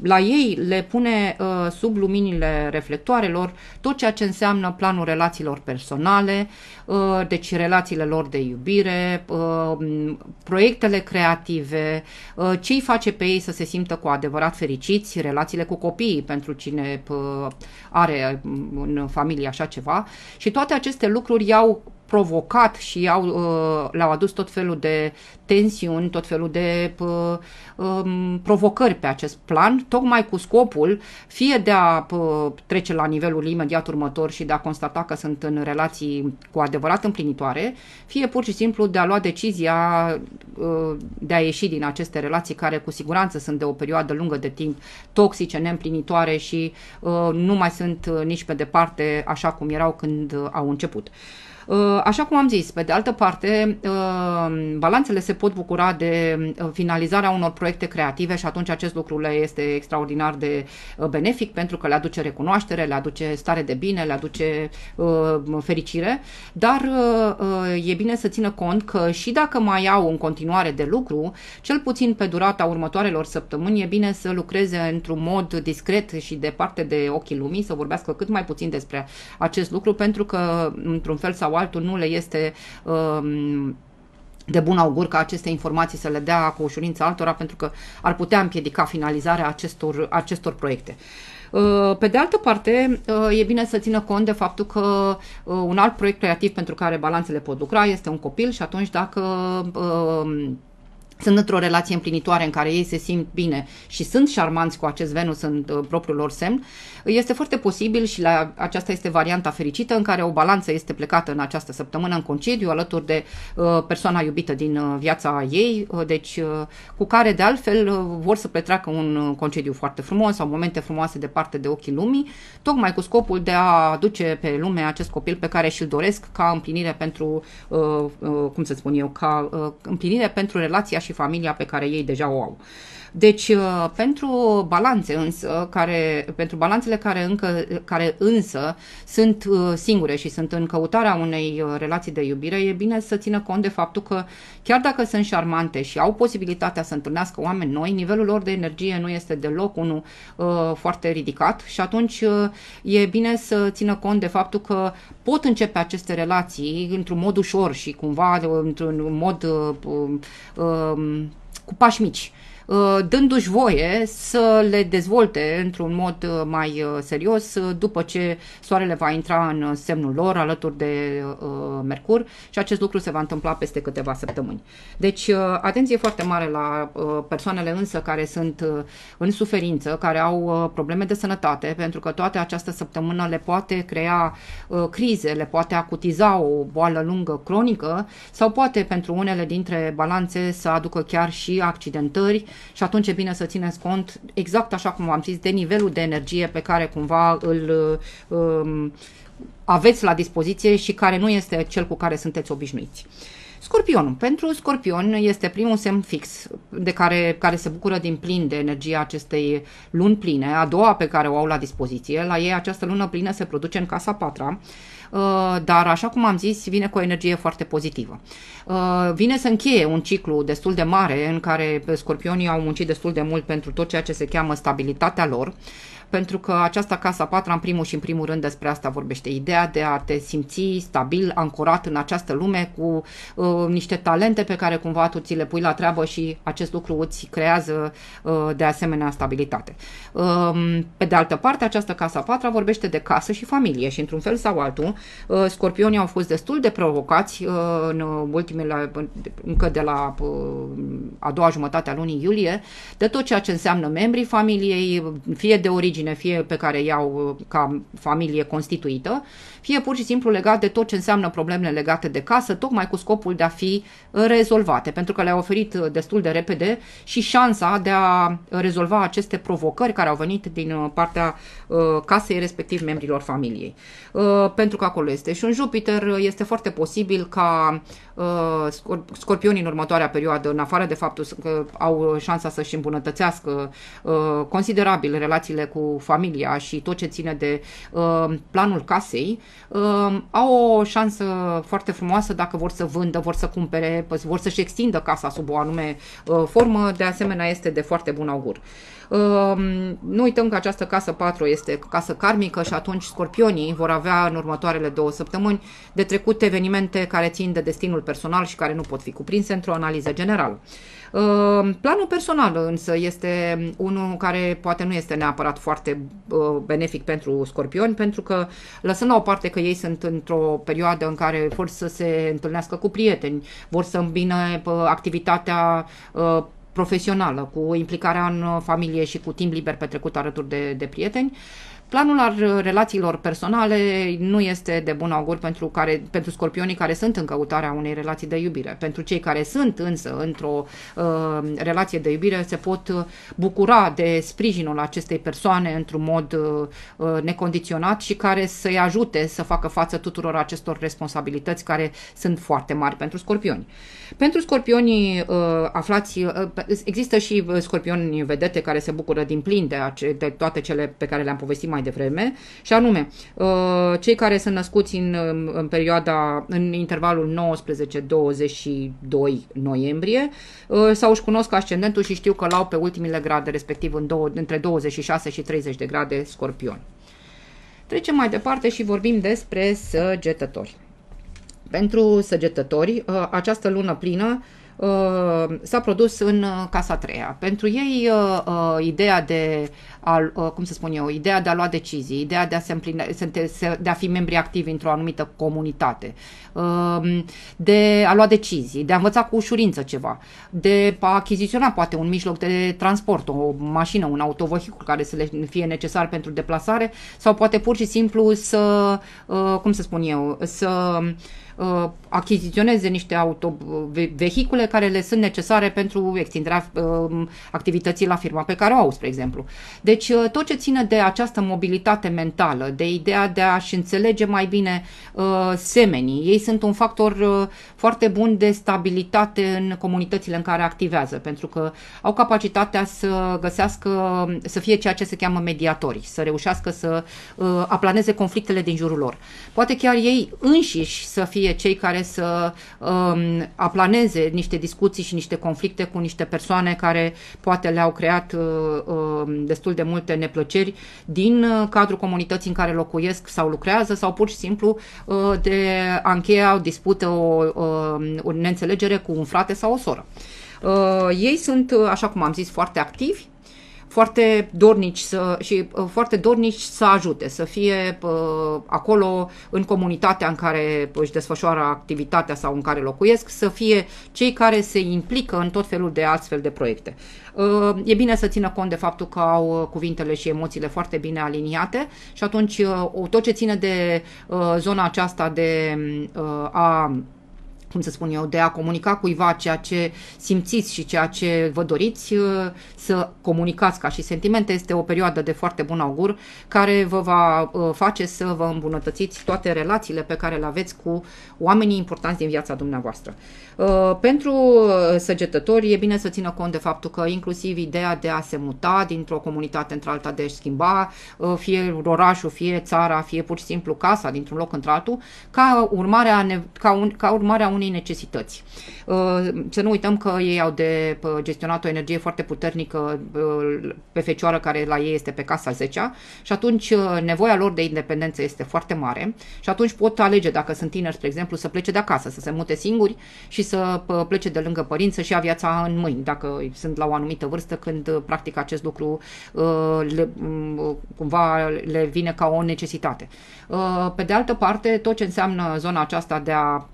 la ei le pune uh, sub luminile reflectoarelor tot ceea ce înseamnă planul relațiilor personale, uh, deci relațiile lor de iubire, uh, proiectele creative, uh, ce îi face pe ei să se simtă cu adevărat fericiți, relațiile cu copiii, pentru cine are în familie așa ceva. Și toate aceste lucruri iau provocat și au, uh, le-au adus tot felul de tensiuni, tot felul de uh, um, provocări pe acest plan, tocmai cu scopul fie de a uh, trece la nivelul imediat următor și de a constata că sunt în relații cu adevărat împlinitoare, fie pur și simplu de a lua decizia de a ieși din aceste relații care cu siguranță sunt de o perioadă lungă de timp toxice, neîmplinitoare și uh, nu mai sunt nici pe departe așa cum erau când au început. Uh, Uh, așa cum am zis, pe de altă parte, uh, balanțele se pot bucura de uh, finalizarea unor proiecte creative și atunci acest lucru le este extraordinar de benefic pentru că le aduce recunoaștere, le aduce stare de bine, le aduce fericire, dar e bine să țină cont că și dacă mai au în continuare de lucru, cel puțin pe durata următoarelor săptămâni e bine să lucreze într-un mod discret și departe de ochii lumii, să vorbească cât mai puțin despre acest lucru, pentru că într-un fel sau altul nu le este um, de bun augur ca aceste informații să le dea cu ușurință altora pentru că ar putea împiedica finalizarea acestor, acestor proiecte. Uh, pe de altă parte, uh, e bine să țină cont de faptul că uh, un alt proiect creativ pentru care balanțele pot lucra este un copil și atunci dacă sunt într-o relație împlinitoare în care ei se simt bine și sunt șarmanți cu acest Venus în uh, propriul lor semn, este foarte posibil și la, aceasta este varianta fericită în care o balanță este plecată în această săptămână în concediu alături de uh, persoana iubită din uh, viața ei, uh, deci uh, cu care de altfel uh, vor să petreacă un uh, concediu foarte frumos sau momente frumoase departe de ochii lumii, tocmai cu scopul de a aduce pe lume acest copil pe care și-l doresc ca împlinire pentru, uh, uh, cum să spun eu, ca uh, împlinire pentru relația și familia pe care ei deja o au. Deci, uh, pentru balanțe însă, care, pentru balanțele care, încă, care însă sunt uh, singure și sunt în căutarea unei uh, relații de iubire, e bine să țină cont de faptul că chiar dacă sunt șarmante și au posibilitatea să întâlnească oameni noi, nivelul lor de energie nu este deloc unul foarte ridicat și atunci e bine să țină cont de faptul că pot începe aceste relații într-un mod ușor și cumva într-un mod um, cu pași mici Uh, dându-și voie să le dezvolte într-un mod uh, mai uh, serios după ce soarele va intra în semnul lor alături de Mercur și acest lucru se va întâmpla peste câteva săptămâni. Deci, atenție foarte mare la persoanele însă care sunt în suferință, care au probleme de sănătate, pentru că toate această săptămână le poate crea crize, le poate acutiza o boală lungă cronică sau poate pentru unele dintre balanțe să aducă chiar și accidentări și atunci e bine să țineți cont, exact așa cum am zis, de nivelul de energie pe care cumva îl um, aveți la dispoziție și care nu este cel cu care sunteți obișnuiți. Scorpionul. Pentru scorpion este primul semn fix de care, care se bucură din plin de energia acestei luni pline, a doua pe care o au la dispoziție. La ei această lună plină se produce în casa patra, uh, dar așa cum am zis, vine cu o energie foarte pozitivă. Uh, vine să încheie un ciclu destul de mare în care scorpionii au muncit destul de mult pentru tot ceea ce se cheamă stabilitatea lor pentru că această casa patra, în primul și în primul rând, despre asta vorbește. Ideea de a te simți stabil, ancorat în această lume cu uh, niște talente pe care cumva tu ți le pui la treabă și acest lucru îți creează uh, de asemenea stabilitate. Uh, pe de altă parte, această casa patra vorbește de casă și familie și într-un fel sau altul, uh, scorpionii au fost destul de provocați uh, în ultimele, încă de la uh, a doua jumătate a lunii iulie, de tot ceea ce înseamnă membrii familiei, fie de origine origine, fie pe care iau uh, ca familie constituită, fie pur și simplu legat de tot ce înseamnă problemele legate de casă, tocmai cu scopul de a fi uh, rezolvate, pentru că le-a oferit uh, destul de repede și șansa de a uh, rezolva aceste provocări care au venit din partea casei, respectiv membrilor familiei. Pentru că acolo este și un Jupiter, este foarte posibil ca scorpionii în următoarea perioadă, în afară de faptul că au șansa să-și îmbunătățească considerabil relațiile cu familia și tot ce ține de planul casei, uh, au o șansă foarte frumoasă dacă vor să vândă, vor să cumpere, vor să-și extindă casa sub o anume uh, formă, de asemenea este de foarte bun augur. Uh, nu uităm că această casă 4 este casă karmică și atunci scorpionii vor avea în următoarele două săptămâni de trecut evenimente care țin de destinul personal și care nu pot fi cuprinse într-o analiză generală. Ehm, planul personal însă este unul care poate nu este neapărat foarte benefic pentru scorpioni, pentru că lăsând la o parte că ei sunt într-o perioadă în care vor să se întâlnească cu prieteni, vor să îmbine activitatea ă, profesională, cu implicarea în uh, familie și cu timp liber petrecut alături de, de prieteni. Planul al uh, relațiilor personale nu este de bun augur pentru, care, pentru scorpionii care sunt în căutarea unei relații de iubire. Pentru cei care sunt însă într-o uh, relație de iubire se pot uh, bucura de sprijinul acestei persoane într-un mod uh, necondiționat și care să-i ajute să facă față tuturor acestor responsabilități care sunt foarte mari pentru scorpioni. Pentru scorpionii uh, aflați, uh, există și uh, scorpioni vedete care se bucură din plin de, ace- de toate cele pe care le-am povestit mai devreme, și anume, uh, cei care sunt născuți în, um, în perioada, în intervalul 19-22 noiembrie, uh, sau își cunosc ascendentul și știu că l-au pe ultimile grade, respectiv în două, între 26 și 30 de grade scorpion. Trecem mai departe și vorbim despre săgetători. Pentru săgetători, această lună plină Uh, s-a produs în uh, Casa Treia. Pentru ei, uh, ideea de a, cum să spun eu, ideea de a lua decizii, ideea de a, se împline, de a fi membri activi într-o anumită comunitate, de a lua decizii, de a învăța cu ușurință ceva, de a achiziționa poate un mijloc de transport, o mașină, un autovehicul care să le fie necesar pentru deplasare sau poate pur și simplu să, cum să spun eu, să achiziționeze niște auto, vehicule care le sunt necesare pentru extinderea um, activității la firma pe care o au, spre exemplu. Deci uh, tot ce ține de această mobilitate mentală, de ideea de a-și înțelege mai bine uh, semenii, ei sunt un factor uh, foarte bun de stabilitate în comunitățile în care activează, pentru că au capacitatea să găsească, să fie ceea ce se cheamă mediatori, să reușească să uh, aplaneze conflictele din jurul lor. Poate chiar ei înșiși să fie cei care care să um, aplaneze niște discuții și niște conflicte cu niște persoane care poate le-au creat uh, um, destul de multe neplăceri din uh, cadrul comunității în care locuiesc sau lucrează sau pur și simplu uh, de a încheia, dispută o, uh, o neînțelegere cu un frate sau o soră. Uh, ei sunt, uh, așa cum am zis, foarte activi, foarte dornici să, și uh, foarte dornici să ajute, să fie uh, acolo în comunitatea în care își desfășoară activitatea sau în care locuiesc, să fie cei care se implică în tot felul de astfel de proiecte. Uh, e bine să țină cont de faptul că au uh, cuvintele și emoțiile foarte bine aliniate și atunci uh, tot ce ține de uh, zona aceasta de mm, uh, a cum să spun eu, de a comunica cuiva ceea ce simțiți și ceea ce vă doriți uh, să comunicați ca și sentimente, este o perioadă de foarte bun augur care vă va uh, face să vă îmbunătățiți toate relațiile pe care le aveți cu oamenii importanți din viața dumneavoastră. Uh, pentru săgetători e bine să țină cont de faptul că inclusiv ideea de a se muta dintr-o comunitate într-alta, de a schimba fie orașul, fie țara, fie pur și simplu casa dintr-un loc într-altul, ca urmare a, ca un, ca urmare a unei necesități. Uh, să nu uităm că ei au de uh, gestionat o energie foarte puternică uh, pe fecioară care la ei este pe casa 10 și atunci nevoia lor de independență este foarte mare și atunci pot alege dacă sunt tineri, spre exemplu, să plece de acasă, să se mute singuri și să plece de lângă părinți să-și ia viața în mâini, dacă sunt la o anumită vârstă când practic acest lucru le, mm, cumva le vine ca o necesitate. Pe de altă parte, tot ce înseamnă zona aceasta de a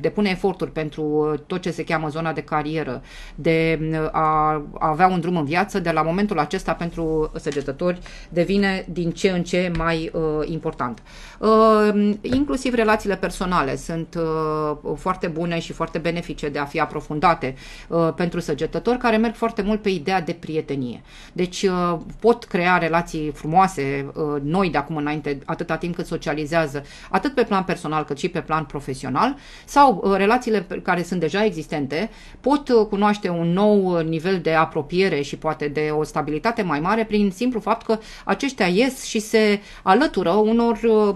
depune eforturi pentru tot ce se cheamă zona de carieră, de a avea un drum în viață, de la momentul acesta pentru săgetători devine din ce în ce mai uh, important. Uh, inclusiv relațiile personale sunt uh, foarte bune și foarte benefice de a fi aprofundate uh, pentru săgetători care merg foarte mult pe ideea de prietenie. Deci uh, pot crea relații frumoase uh, noi de acum înainte, atâta timp cât socializează, atât pe plan personal cât și pe plan profesional, sau uh, relațiile care sunt de deja existente pot uh, cunoaște un nou uh, nivel de apropiere și poate de o stabilitate mai mare prin simplu fapt că aceștia ies și se alătură unor uh,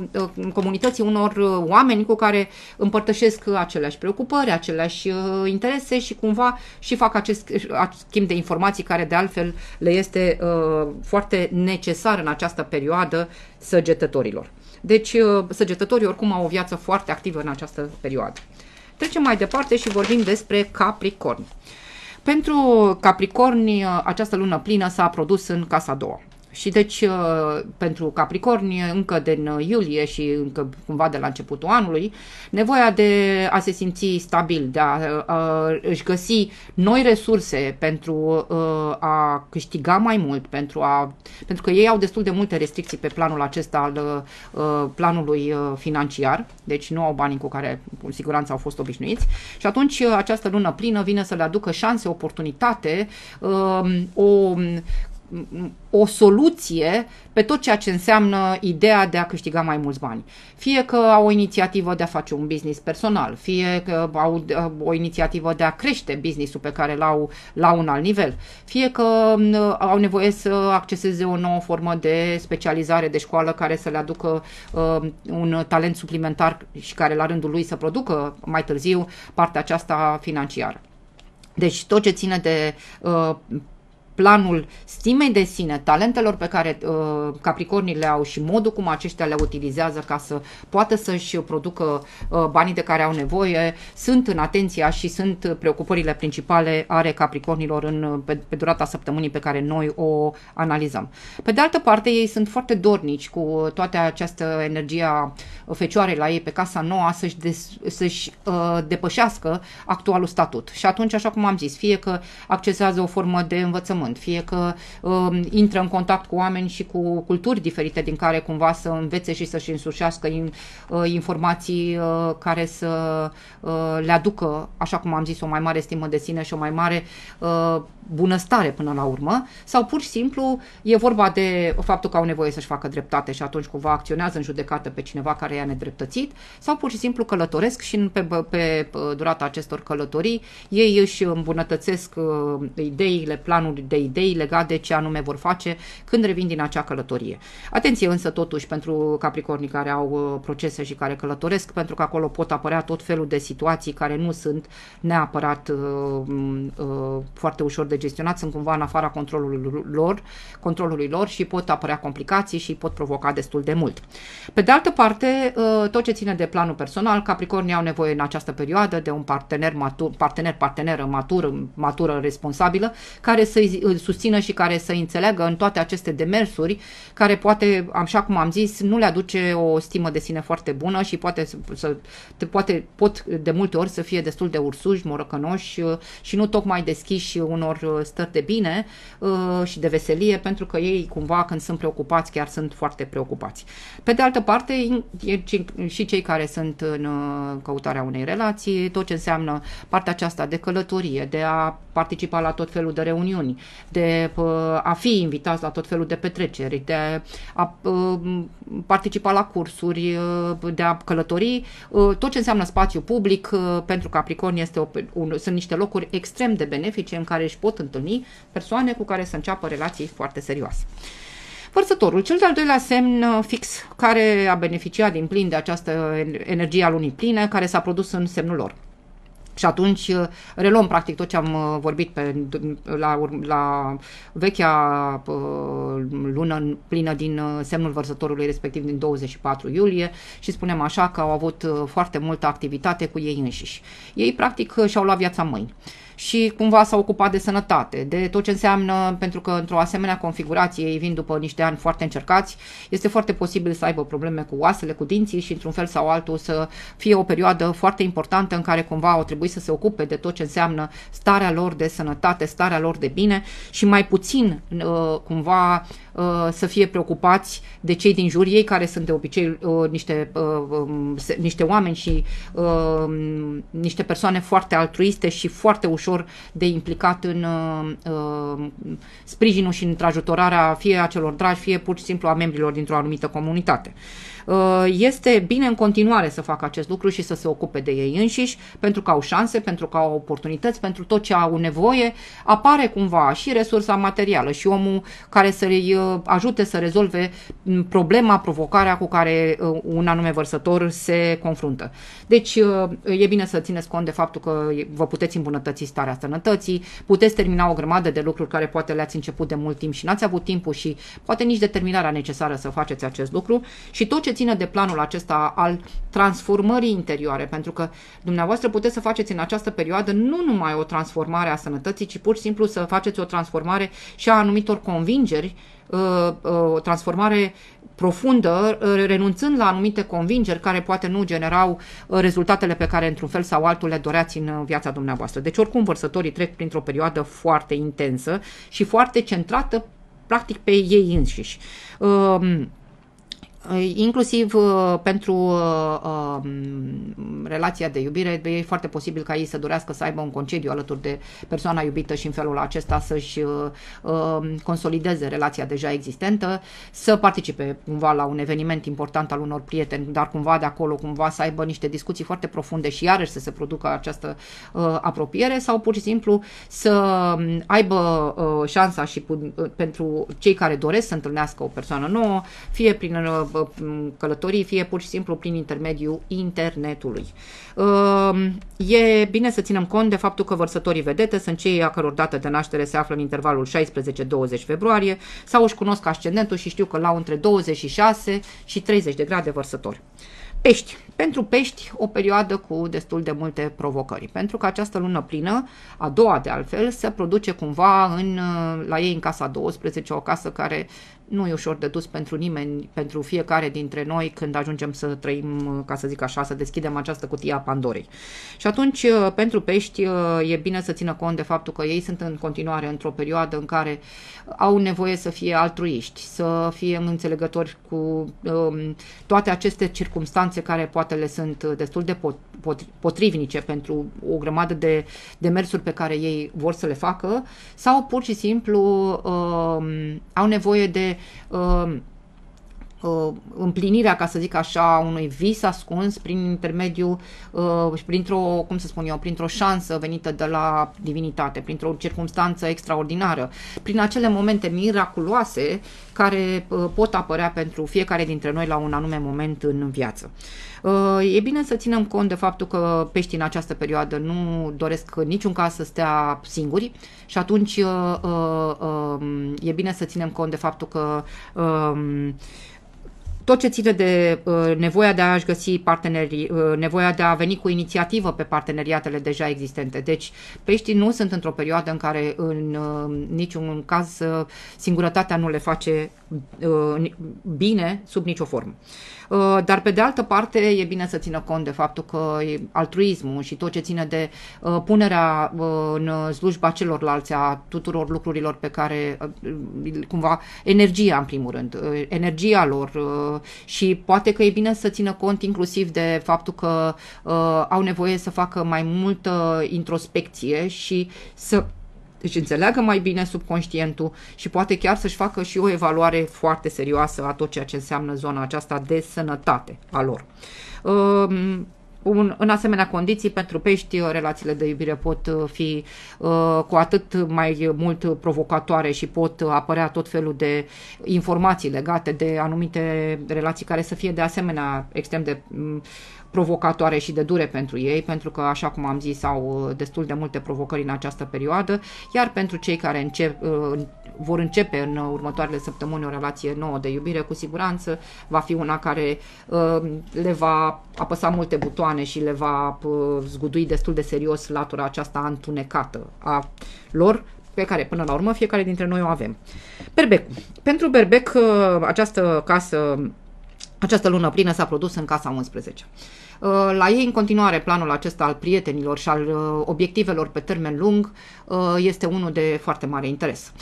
comunități, unor oameni cu care împărtășesc aceleași preocupări, aceleași interese și cumva și fac acest schimb de informații care de altfel le este foarte necesar în această perioadă săgetătorilor. Deci săgetătorii oricum au o viață foarte activă în această perioadă. Trecem mai departe și vorbim despre Capricorn. Pentru Capricorni, uh, această lună plină s-a produs în casa a doua. Și deci uh, pentru Capricorni încă din uh, iulie și încă cumva de la începutul anului, nevoia de a se simți stabil, de a, a uh, își găsi noi resurse pentru a câștiga mai mult, pentru, a, pentru că ei au destul de multe restricții pe planul acesta al planului financiar, deci nu au banii cu care cu siguranță au fost obișnuiți și atunci această lună plină vine să le aducă șanse, oportunitate, um, o o soluție pe tot ceea ce înseamnă ideea de a câștiga mai mulți bani. Fie că au o inițiativă de a face un business personal, fie că au uh, o inițiativă de a crește businessul pe care l-au la un alt nivel, fie că um, au nevoie să acceseze o nouă formă de specializare de școală care să le aducă um, un talent suplimentar și care la rândul lui să producă mai târziu partea aceasta financiară. Deci tot ce ține de uh, planul stimei de sine, talentelor pe care uh, capricornii le au și modul cum aceștia le utilizează ca să poată să-și producă uh, banii de care au nevoie, sunt în atenția și sunt preocupările principale are capricornilor în, uh, pe, pe durata săptămânii pe care noi o analizăm. Pe de altă parte, ei sunt foarte dornici cu toată această energie a fecioarei la ei pe casa nouă să-și, de, să-și uh, depășească actualul statut. Și atunci, așa cum am zis, fie că accesează o formă de învățământ, pământ, fie că uh, intră în contact cu oameni și cu culturi diferite din care cumva să învețe și să-și însușească in, uh, informații uh, care să uh, le aducă, așa cum am zis, o mai mare stimă de sine și o mai mare uh, bunăstare până la urmă sau pur și simplu e vorba de faptul că au nevoie să-și facă dreptate și atunci cumva acționează în judecată pe cineva care i-a nedreptățit sau pur și simplu călătoresc și pe, pe durata acestor călătorii ei își îmbunătățesc uh, ideile, planuri de idei legate de ce anume vor face când revin din acea călătorie. Atenție însă totuși pentru capricornii care au uh, procese și care călătoresc pentru că acolo pot apărea tot felul de situații care nu sunt neapărat uh, uh, foarte ușor de gestionat sunt cumva în afara controlului lor, controlului lor și pot apărea complicații și pot provoca destul de mult. Pe de altă parte, ă, tot ce ține de planul personal, Capricornii au nevoie în această perioadă de un partener matur, partener, parteneră matur, matură, responsabilă, care să îl susțină și care să înțeleagă în toate aceste demersuri, care poate, așa cum am zis, nu le aduce o stimă de sine foarte bună și poate, să, poate pot de multe ori să fie destul de ursuși, morăcănoși ă, și nu tocmai deschiși unor Uh, stări de bine uh, și de veselie, pentru că ei cumva când sunt preocupați, chiar sunt foarte preocupați. Pe de altă parte, și cei care sunt în uh, căutarea unei relații, tot ce înseamnă partea aceasta de călătorie, de a participa la tot felul de reuniuni, de a fi invitați la tot felul de petreceri, de a participa la cursuri, de a călători, tot ce înseamnă spațiu public pentru Capricorn este o, un, sunt niște locuri extrem de benefice în care își pot întâlni persoane cu care să înceapă relații foarte serioase. Vărsătorul, cel de-al doilea semn uh, fix care a beneficiat din plin de această energie a lunii pline care s-a produs în semnul lor. Și atunci uh, reluăm practic tot ce am uh, vorbit pe, la, la vechea lună plină din semnul vărsătorului, respectiv din 24 iulie și spunem așa că au avut foarte multă activitate cu ei înșiși. Ei practic și-au luat viața mâini și cumva s-a ocupat de sănătate, de tot ce înseamnă, pentru că într-o asemenea configurație, ei vin după niște ani foarte încercați, este foarte posibil să aibă probleme cu oasele, cu dinții și într-un fel sau altul să fie o perioadă foarte importantă în care cumva au trebuit să se ocupe de tot ce înseamnă starea lor de sănătate, starea lor de bine și mai puțin uh, cumva Uh, să fie preocupați de cei din jur, ei care sunt de obicei uh, niște, uh, um, niște oameni și um, niște persoane foarte altruiste și foarte ușor de implicat în um, sprijinul și în trajutorarea fie a celor dragi, fie pur și simplu a membrilor dintr-o anumită comunitate. Uh, este bine în continuare să facă acest lucru și să se ocupe de ei înșiși, pentru că au șanse, pentru că au oportunități, pentru tot ce au nevoie. Apare cumva și resursa materială și omul care să îi uh, ajute să rezolve mm, problema, provocarea cu care uh, un anume vărsător se confruntă. Deci e bine să țineți cont de faptul că vă puteți îmbunătăți starea sănătății, puteți termina o grămadă de lucruri care poate le-ați început de mult timp și n-ați avut timpul și poate nici determinarea necesară să faceți acest lucru și tot ce ține de planul acesta al transformării interioare, pentru că dumneavoastră puteți să faceți în această perioadă nu numai o transformare a sănătății, ci pur și simplu să faceți o transformare și a anumitor convingeri, uh, uh, o transformare profundă, uh, renunțând la anumite convingeri care poate nu generau rezultatele pe care într-un fel sau altul le doreați în viața dumneavoastră. Deci oricum vărsătorii trec printr-o perioadă foarte intensă și foarte centrată practic pe ei înșiși. Um, inclusiv uh, pentru uh, um, relația de iubire, e foarte posibil ca ei să dorească să aibă un concediu alături de persoana iubită și în felul acesta să-și uh, um, consolideze relația deja existentă, să participe cumva la un eveniment important al unor prieteni, dar cumva de acolo cumva să aibă niște discuții foarte profunde și iarăși să se producă această apropiere sau pur și simplu să um, aibă șansa și pentru cei care doresc să întâlnească o persoană nouă, fie prin călătorii, fie pur și simplu prin intermediul internetului. Um, e bine să ținem cont de faptul că vărsătorii vedete sunt cei a căror dată de naștere se află în intervalul 16-20 februarie sau își cunosc ascendentul și știu că la între 26 și 30 de grade vărsători. Pești. Pentru pești, o perioadă cu destul de multe provocări, pentru că această lună plină, a doua de altfel, se produce cumva în, la ei în casa 12, o casă care nu e ușor de dus pentru nimeni, pentru fiecare dintre noi când ajungem să trăim, ca să zic așa, să deschidem această cutie a Pandorei. Și atunci, uh, pentru pești, uh, e bine să țină cont de faptul că ei sunt în continuare într-o perioadă în care au nevoie să fie altruiști, să fie înțelegători cu um, toate aceste circunstanțe care poate le sunt uh, destul de pot potrivnice pentru o grămadă de demersuri pe care ei vor să le facă sau pur și simplu uh, au nevoie de uh, uh, împlinirea, ca să zic așa, unui vis ascuns prin intermediul uh, printr-o, cum să spun eu, printr-o șansă venită de la divinitate, printr-o circunstanță extraordinară, prin acele momente miraculoase care uh, pot apărea pentru fiecare dintre noi la un anume moment în viață. Uh, e bine să ținem cont de faptul că peștii în această perioadă nu doresc în niciun caz să stea singuri și atunci uh, um, e bine să ținem cont de faptul că um, tot ce ține de uh, nevoia de a-și găsi partenerii, uh, nevoia de a veni cu inițiativă pe parteneriatele deja existente. Deci, peștii nu sunt într-o perioadă în care în uh, niciun caz uh, singurătatea nu le face Uh, bine sub nicio formă. Uh, dar pe de altă parte e bine să țină cont de faptul că altruismul și tot ce ține de uh, punerea în slujba celorlalți a tuturor lucrurilor pe care cumva energia în primul rând, energia lor și poate că e bine să țină cont inclusiv de faptul că au nevoie să facă mai multă introspecție și să deci înțeleagă mai bine subconștientul și poate chiar să-și facă și o evaluare foarte serioasă a tot ceea ce înseamnă zona aceasta de sănătate a lor. Um, un, în asemenea condiții, pentru pești, relațiile de iubire pot uh, fi uh, cu atât mai mult provocatoare și pot apărea tot felul de informații legate de anumite relații care să fie de asemenea extrem de um, provocatoare și de dure pentru ei, pentru că, așa cum am zis, au uh, destul de multe provocări în această perioadă, iar pentru cei care încep, uh, vor începe în uh, următoarele săptămâni o relație nouă de iubire, cu siguranță va fi una care le va apăsa multe butoane și le va zgudui destul de serios latura aceasta întunecată a lor, pe care până la urmă fiecare dintre noi o avem. Berbec. Pentru Berbec, această casă această lună plină s-a produs în casa 11. Uh, la ei, în continuare, planul acesta al prietenilor și al uh, obiectivelor pe termen lung uh, este unul de foarte mare interes.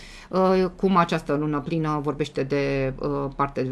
Cum această lună plină vorbește de parte,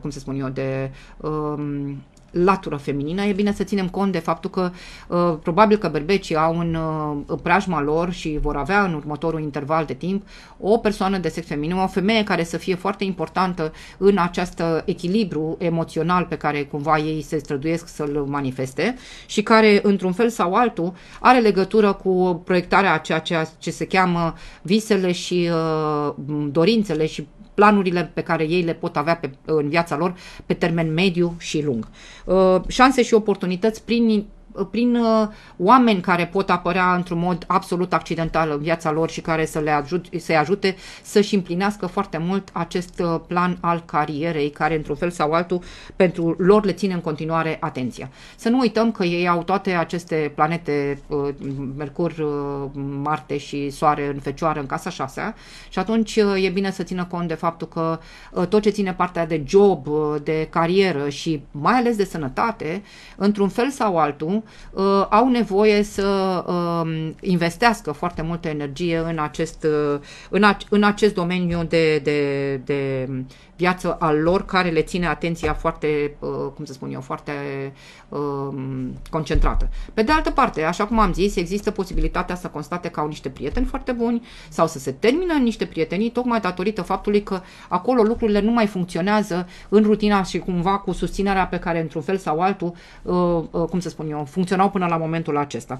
cum se spun eu, de um, latură feminină, e bine să ținem cont de faptul că uh, probabil că berbecii au în uh, preajma lor și vor avea în următorul interval de timp o persoană de sex feminin, o femeie care să fie foarte importantă în acest echilibru emoțional pe care cumva ei se străduiesc să-l manifeste și care, într-un fel sau altul, are legătură cu proiectarea a ceea ce, ce se cheamă visele și uh, dorințele și planurile pe care ei le pot avea pe, în viața lor pe termen mediu și lung. Uh, șanse și oportunități prin prin uh, oameni care pot apărea într-un mod absolut accidental în viața lor și care să le ajut, să ajute să-și împlinească foarte mult acest uh, plan al carierei, care într-un fel sau altul pentru lor le ține în continuare atenția. Să nu uităm că ei au toate aceste planete, uh, Mercur, Marte și Soare în Fecioară, în casa 6, și atunci e bine să țină cont de faptul că tot ce ține partea de job, de carieră și mai ales de sănătate, într-un fel sau altul, Uh, au nevoie să um, investească foarte multă energie în acest, uh, în, ac- în acest domeniu de, de, de viață al lor care le ține atenția foarte, uh, cum să spun eu, foarte um, concentrată. Pe de altă parte, așa cum am zis, există posibilitatea să constate că au niște prieteni foarte buni sau să se termină niște prietenii tocmai datorită faptului că acolo lucrurile nu mai funcționează în rutina și cumva cu susținerea pe care într-un fel sau altul, uh, uh, cum să spun eu, funcționau până la momentul acesta.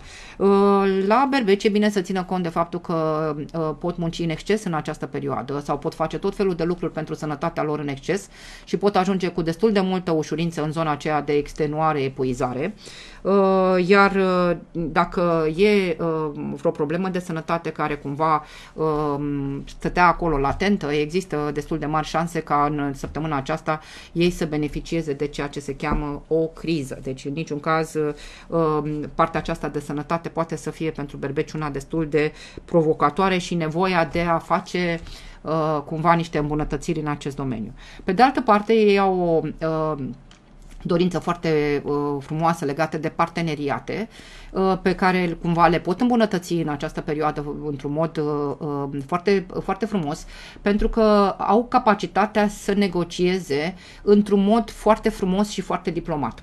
La berbeci e bine să țină cont de faptul că pot munci în exces în această perioadă sau pot face tot felul de lucruri pentru sănătatea lor lor în exces și pot ajunge cu destul de multă ușurință în zona aceea de extenuare, epuizare. Uh, iar uh, dacă e uh, vreo problemă de sănătate care cumva um, stătea acolo latentă, există destul de mari șanse ca în săptămâna aceasta ei să beneficieze de ceea ce se cheamă o criză. Deci, în niciun caz, um, partea aceasta de sănătate poate să fie pentru berbeci una destul de provocatoare și nevoia de a face uh, Uh, cumva niște îmbunătățiri în acest domeniu. Pe de altă parte, ei au o uh, dorință foarte uh, frumoasă legată de parteneriate pe care cumva le pot îmbunătăți în această perioadă într-un mod foarte, foarte frumos pentru că au capacitatea să negocieze într-un mod foarte frumos și foarte diplomat.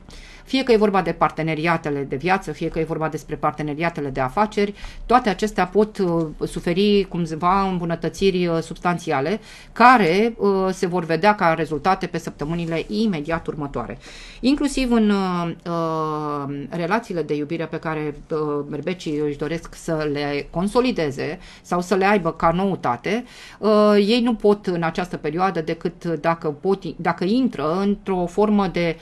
Fie că e vorba de parteneriatele de viață, fie că e vorba despre parteneriatele de afaceri, toate acestea pot uh, suferi cumva îmbunătățiri uh, substanțiale care uh, se vor vedea ca rezultate pe săptămânile imediat următoare. Inclusiv în relațiile de iubire pe care merbecii își doresc să le consolideze sau să le aibă ca noutate, ei nu pot în această perioadă decât dacă, pot, dacă intră într-o formă de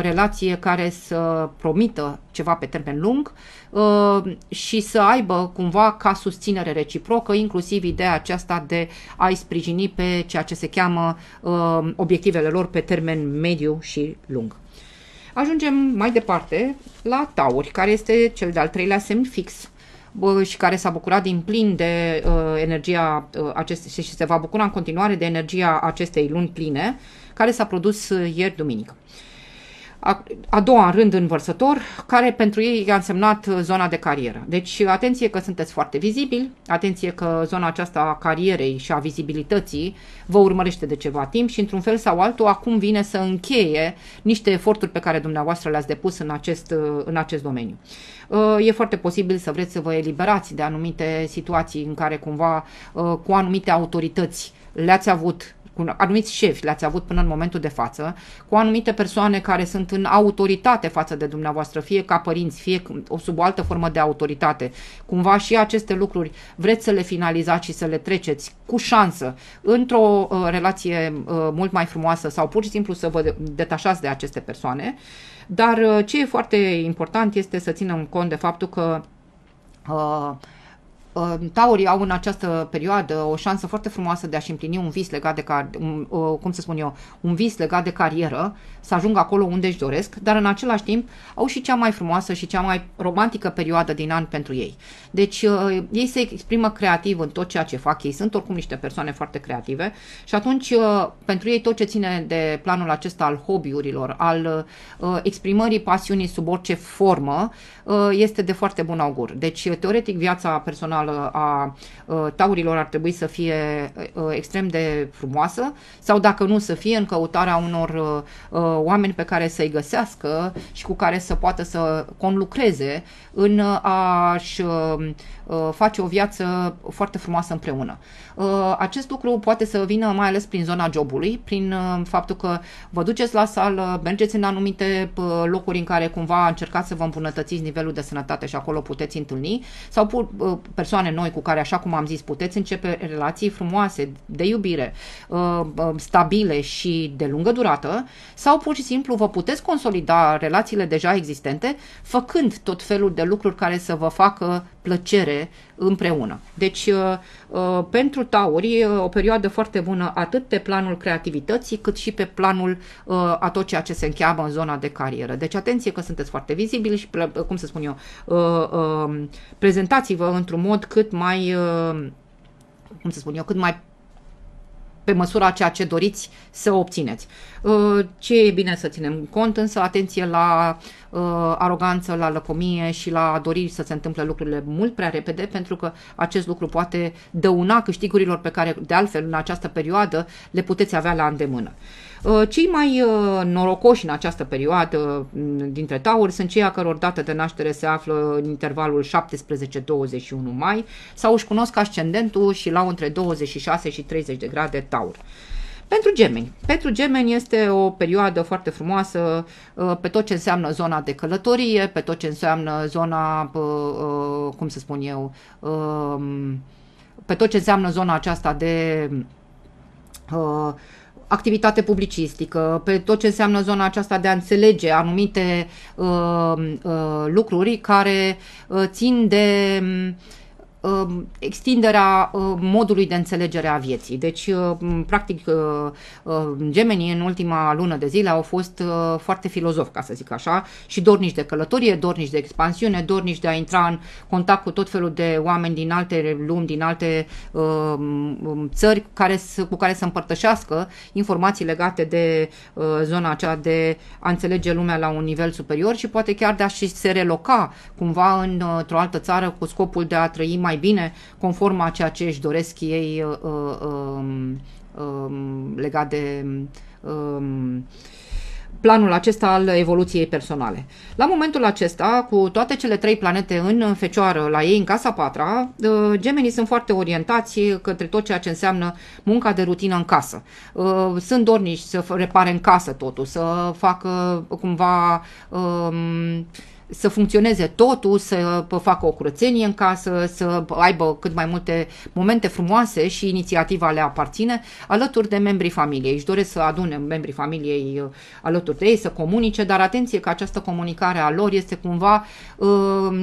relație care care să promită ceva pe termen lung uh, și să aibă cumva ca susținere reciprocă, inclusiv ideea aceasta de a-i sprijini pe ceea ce se cheamă uh, obiectivele lor pe termen mediu și lung. Ajungem mai departe la Tauri, care este cel de-al treilea semn fix și care s-a bucurat din plin de uh, energia uh, acestei și se va bucura în continuare de energia acestei luni pline, care s-a produs uh, ieri duminică. Uh, a, a doua în rând învărsător, care pentru ei a însemnat zona de carieră. Deci atenție că sunteți foarte vizibili, atenție că zona aceasta a carierei și a vizibilității vă urmărește de ceva timp și într-un fel sau altul acum vine să încheie niște eforturi pe care dumneavoastră le-ați depus în acest, în acest domeniu. Uh, e foarte posibil să vreți să vă eliberați de anumite situații în care cumva uh, cu anumite autorități le-ați avut cu anumiți șefi le-ați avut până în momentul de față, cu anumite persoane care sunt în autoritate față de dumneavoastră, fie ca părinți, fie sub o altă formă de autoritate. Cumva și aceste lucruri vreți să le finalizați și să le treceți cu șansă într-o uh, relație uh, mult mai frumoasă sau pur și simplu să vă detașați de aceste persoane. Dar uh, ce e foarte important este să ținem cont de faptul că uh, Ehm, taurii au în această perioadă o șansă foarte frumoasă de a-și împlini un vis legat de, car- un, cum să spun eu, un vis legat de carieră, să ajungă acolo unde își doresc, dar în același timp au și cea mai frumoasă și cea mai romantică perioadă din an pentru ei. Deci uh, ei se exprimă creativ în tot ceea ce fac, ei sunt oricum niște persoane foarte creative și atunci uh, pentru ei tot ce ține de planul acesta al hobby-urilor, al uh, exprimării pasiunii sub orice formă, este de foarte bun augur. Deci teoretic viața personală personală a ă, taurilor ar trebui să fie ă, extrem de frumoasă sau dacă nu să fie în căutarea unor ă, oameni pe care să-i găsească și cu care să poată să conlucreze în a-și Uh, face o viață foarte frumoasă împreună. Uh, acest lucru poate să vină mai ales prin zona jobului, prin uh, faptul că vă duceți la sală, mergeți în anumite locuri în care cumva încercați să vă îmbunătățiți nivelul de sănătate și acolo puteți întâlni, sau persoane noi cu care, așa cum am zis, puteți începe relații frumoase, de iubire, stabile și de lungă durată, sau pur și simplu vă puteți consolida relațiile deja existente, făcând tot felul de lucruri care să vă facă plăcere împreună. Deci, uh, uh, pentru tauri, o perioadă foarte bună atât pe planul creativității, cât și pe planul uh, a tot ceea ce se încheabă în zona de carieră. Deci, atenție că sunteți foarte vizibili și, cum să spun eu, prezentați-vă într-un mod cât mai, cum să spun eu, cât mai pe măsura ceea ce doriți să obțineți. Uh, ce e bine să ținem cont, însă atenție la uh, aroganță, la lăcomie și la doriri să se întâmple lucrurile mult prea repede, pentru că acest lucru poate dăuna câștigurilor pe care de altfel în această perioadă le puteți avea la îndemână. Uh, Uh, cei mai uh, norocoși în această perioadă mm, dintre tauri sunt cei a căror dată de naștere se află în intervalul 17-21 mai sau își cunosc ascendentul și la între 26 și 30 de grade taur. Pentru gemeni. Pentru gemeni este o perioadă foarte frumoasă uh, pe tot ce înseamnă zona de călătorie, pe tot ce înseamnă zona, cum să spun eu, um, pe tot ce înseamnă zona aceasta de activitate publicistică, pe tot ce înseamnă zona aceasta de a înțelege anumite uh, uh, lucruri care uh, țin de uh, Um, extinderea um, modului de înțelegere a vieții. Deci, um, practic, uh, gemenii în ultima lună de zile au fost uh, foarte filozofi, ca să zic așa, și dornici de călătorie, dornici de expansiune, dornici de a intra în contact cu tot felul de oameni din alte lumi, din alte țări cu care să împărtășească informații legate de uh, zona aceea de a înțelege lumea la un nivel superior și poate chiar de a și se reloca cumva într-o altă țară cu scopul de a trăi mai mai bine, conform a ceea ce își doresc ei uh, um, um, legat de um, planul acesta al evoluției personale. La momentul acesta, cu toate cele trei planete în fecioară, la ei în casa patra, uh, gemenii sunt foarte orientați către tot ceea ce înseamnă munca de rutină în casă. Uh, sunt dornici să repare în casă totul, să facă cumva um, să funcționeze totul, să facă o curățenie în casă, să aibă cât mai multe momente frumoase și inițiativa le aparține, alături de membrii familiei. Își doresc să adune membrii familiei uh, alături de ei, să comunice, dar atenție că această comunicare a lor este cumva uh,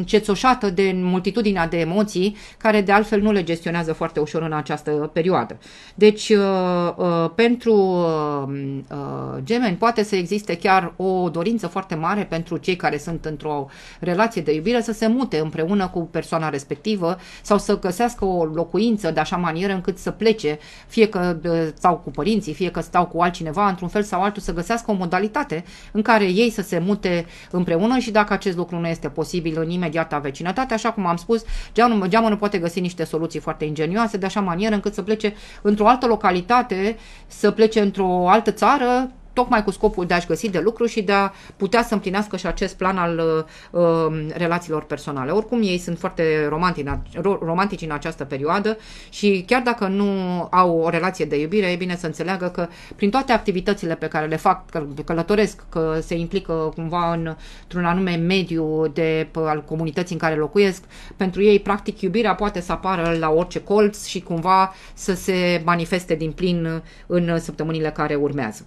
cețoșată de multitudinea de emoții, care de altfel nu le gestionează foarte ușor în această perioadă. Deci, uh, pentru gemeni poate să existe chiar o dorință foarte mare pentru cei care sunt într-o relație de iubire să se mute împreună cu persoana respectivă sau să găsească o locuință de așa manieră încât să plece, fie că stau cu părinții, fie că stau cu altcineva, într-un fel sau altul, să găsească o modalitate în care ei să se mute împreună și dacă acest lucru nu este posibil în imediata vecinătate, așa cum am spus, geamă nu poate găsi niște soluții foarte ingenioase de așa manieră încât să plece într-o altă localitate, să plece într-o altă țară, tocmai cu scopul de a-și găsi de lucru și de a putea să împlinească și acest plan al uh, relațiilor personale. Oricum, ei sunt foarte romantici în această perioadă și chiar dacă nu au o relație de iubire, e bine să înțeleagă că prin toate activitățile pe care le fac, că călătoresc, că se implică cumva în, într-un anume mediu de, al comunității în care locuiesc, pentru ei, practic, iubirea poate să apară la orice colț și cumva să se manifeste din plin în săptămânile care urmează.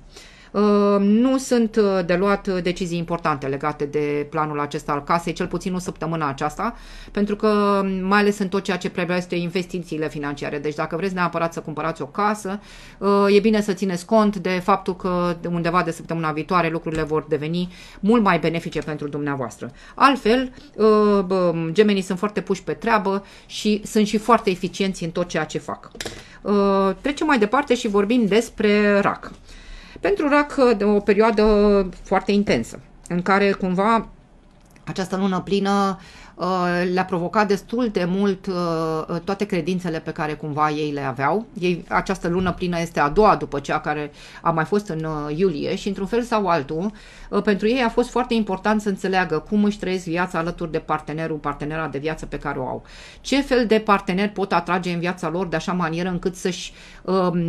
Ă, nu sunt ă, de luat decizii importante legate de planul acesta al casei, cel puțin nu săptămâna aceasta, pentru că mai ales în tot ceea ce privește investițiile financiare. Deci dacă vreți neapărat să cumpărați o casă, ă, e bine să țineți cont de faptul că undeva de săptămâna viitoare lucrurile vor deveni mult mai benefice pentru dumneavoastră. Altfel, gemenii sunt foarte puși pe treabă și sunt și foarte eficienți în tot ceea ce fac. Trecem mai departe și vorbim despre RAC pentru RAC uh, o perioadă foarte intensă, în care cumva această lună plină uh, Uh, le-a provocat destul de mult uh, uh, toate credințele pe care cumva ei le aveau. Ei, această lună plină este a doua după cea care a mai fost în iulie și într-un fel sau altul, pentru ei a fost foarte important să înțeleagă cum își trăiesc viața alături de partenerul, partenera de viață pe care o au. Ce fel de parteneri pot atrage în viața lor de așa manieră încât să-și uh, uh,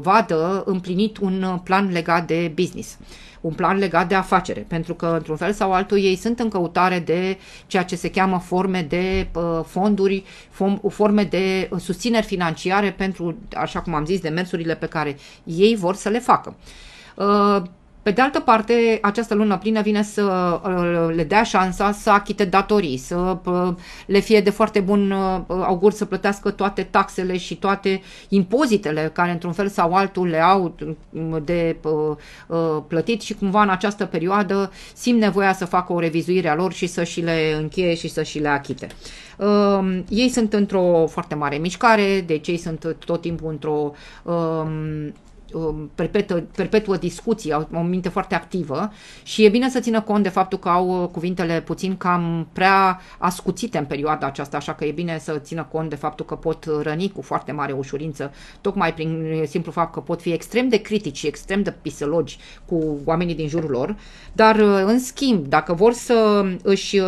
vadă împlinit un plan legat de business un plan legat de afacere, pentru că, într-un fel sau altul, ei sunt în căutare de ceea ce se cheamă forme de uh, fonduri, forme de susțineri financiare pentru, așa cum am zis, demersurile pe care ei vor să le facă. Uh, pe de altă parte, această lună plină vine să uh, le dea șansa să achite datorii, să uh, le fie de foarte bun uh, augur să plătească toate taxele și toate impozitele care într-un fel sau altul le au de plătit și cumva în această perioadă simt nevoia să facă o revizuire a lor și să și le încheie și să și le achite. Um, ei sunt într-o foarte mare mișcare, deci ei sunt tot timpul într-o um, Um, perpetuă, perpetuă discuții, au o minte foarte activă și e bine să țină cont de faptul că au uh, cuvintele puțin cam prea ascuțite în perioada aceasta, așa că e bine să țină cont de faptul că pot răni cu foarte mare ușurință, tocmai prin uh, simplu fapt că pot fi extrem de critici și extrem de pisologi cu oamenii din jurul lor, dar uh, în schimb, dacă vor să își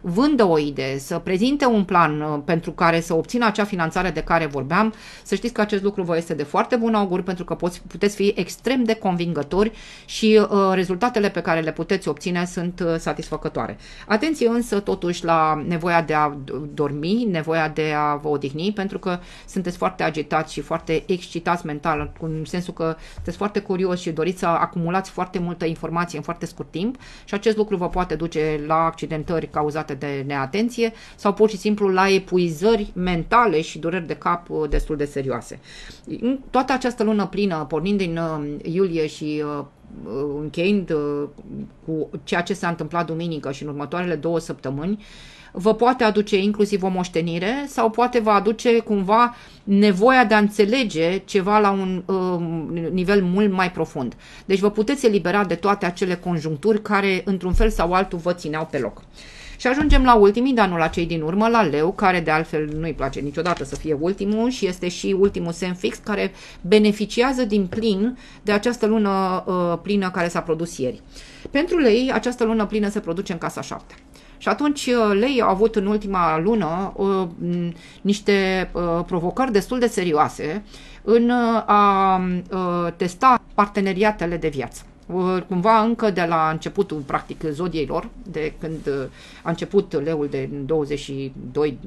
vândă o idee, să prezinte un plan pentru care să obțină acea finanțare de care vorbeam, să știți că acest lucru vă este de foarte bun augur pentru că poți puteți fi extrem de convingători și uh, rezultatele pe care le puteți obține sunt uh, satisfăcătoare. Atenție însă totuși la nevoia de a dormi, nevoia de a vă odihni, pentru că sunteți foarte agitați și foarte excitați mental, în sensul că sunteți foarte curios și doriți să acumulați foarte multă informație în foarte scurt timp și acest lucru vă poate duce la accidentări cauzate de neatenție sau pur și simplu la epuizări mentale și dureri de cap uh, destul de serioase. Toată această lună plină pornind din uh, iulie și uh, uh, încheind cu ceea ce s-a întâmplat duminică și în următoarele două săptămâni, vă poate aduce inclusiv o moștenire sau poate vă aduce cumva nevoia de a înțelege ceva la un uh, nivel mult mai profund. Deci vă puteți elibera de toate acele conjuncturi care, într-un fel sau altul, vă țineau pe loc. Și ajungem la ultimii, dar nu la cei din urmă, la leu, care de altfel nu-i place niciodată să fie ultimul și este și ultimul semn fix care beneficiază din plin de această lună uh, plină care s-a produs ieri. Pentru lei, această lună plină se produce în casa 7. Și atunci uh, lei au avut în ultima lună uh, niște uh, provocări destul de serioase în uh, a uh, testa parteneriatele de viață. Uh, cumva încă de la începutul, practic, zodiei lor, de când uh, a început leul de 22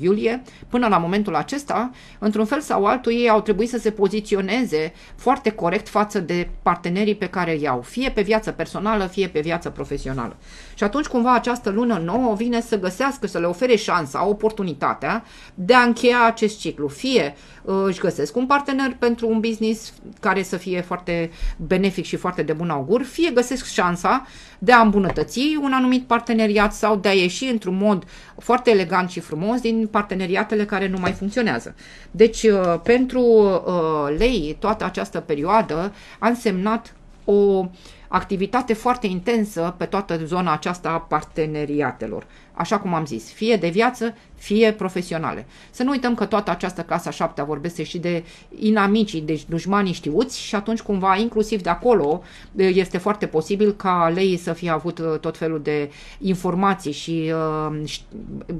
iulie, până la momentul acesta, într-un fel sau altul, ei au trebuit să se poziționeze foarte corect față de partenerii pe care i au, fie pe viață personală, fie pe viață profesională. Și atunci, cumva, această lună nouă vine să găsească, să le ofere șansa, oportunitatea de a încheia acest ciclu, fie uh, Uh, își găsesc un partener pentru un business care să fie foarte benefic și foarte de bun augur, fie găsesc șansa de a îmbunătăți un anumit parteneriat sau de a ieși într-un mod foarte elegant și frumos din parteneriatele care nu mai funcționează. Deci, uh, pentru uh, lei, toată această perioadă a însemnat o uh, activitate foarte intensă pe toată zona aceasta a parteneriatelor, așa cum am zis, fie de viață, fie profesionale. Să nu uităm că toată această a șaptea vorbește și de inamicii, deci dușmanii știuți și atunci cumva inclusiv de acolo este foarte posibil ca lei să fie avut uh, tot felul de informații și uh,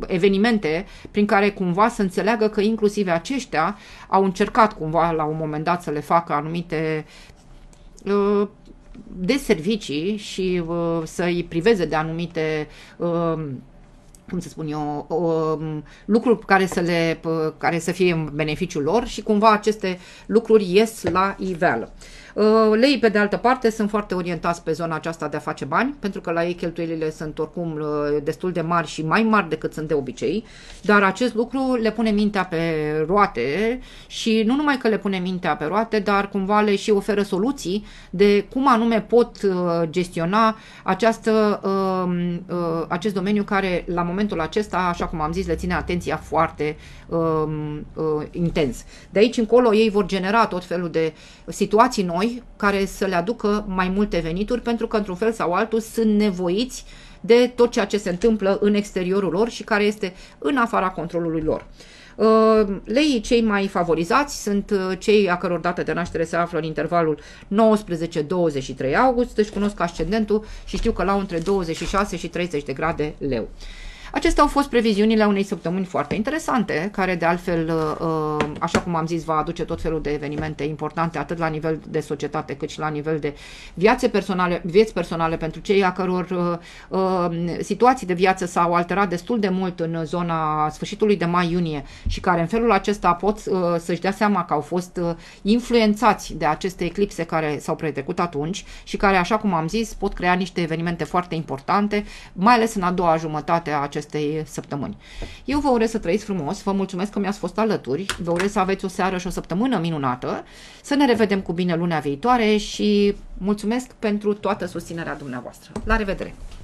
evenimente prin care cumva să înțeleagă că inclusiv aceștia au încercat cumva la un moment dat să le facă anumite uh, de servicii și uh, să-i priveze de anumite uh, cum să spun eu, um, lucruri care să, le, uh, care să fie în beneficiul lor și cumva aceste lucruri ies la iveală. Uh, Uh, Lei, pe de altă parte, sunt foarte orientați pe zona aceasta de a face bani, pentru că la ei cheltuielile sunt oricum uh, destul de mari și mai mari decât sunt de obicei, dar acest lucru le pune mintea pe roate și nu numai că le pune mintea pe roate, dar cumva le și oferă soluții de cum anume pot uh, gestiona această, um, acest domeniu care la momentul acesta, așa cum am zis, le ține atenția foarte um, intens. De aici încolo ei vor genera tot felul de situații noi noi care să le aducă mai multe venituri, pentru că, într-un fel sau altul, sunt nevoiți de tot ceea ce se întâmplă în exteriorul lor și care este în afara controlului lor. Uh, leii cei mai favorizați sunt uh, cei a căror dată de naștere se află în intervalul 19-23 august, își cunosc ascendentul și știu că la între 26 și 30 de grade leu. Acestea au fost previziunile unei săptămâni foarte interesante, care de altfel, uh, uh, așa cum am zis, va aduce tot felul de evenimente importante, atât la nivel de societate, cât și la nivel de viațe personale, vieți personale pentru cei a căror uh, situații de viață s-au alterat destul de mult în zona sfârșitului de mai-iunie și care în felul acesta pot să-și dea seama că au fost influențați de aceste eclipse care s-au petrecut atunci și care, așa cum am zis, pot crea niște evenimente foarte importante, mai ales în a doua jumătate a acestui acestei săptămâni. Eu vă urez să trăiți frumos, vă mulțumesc că mi-ați fost alături, vă urez să aveți o seară și o săptămână minunată, să ne revedem cu bine lunea viitoare și mulțumesc pentru toată susținerea dumneavoastră. La revedere!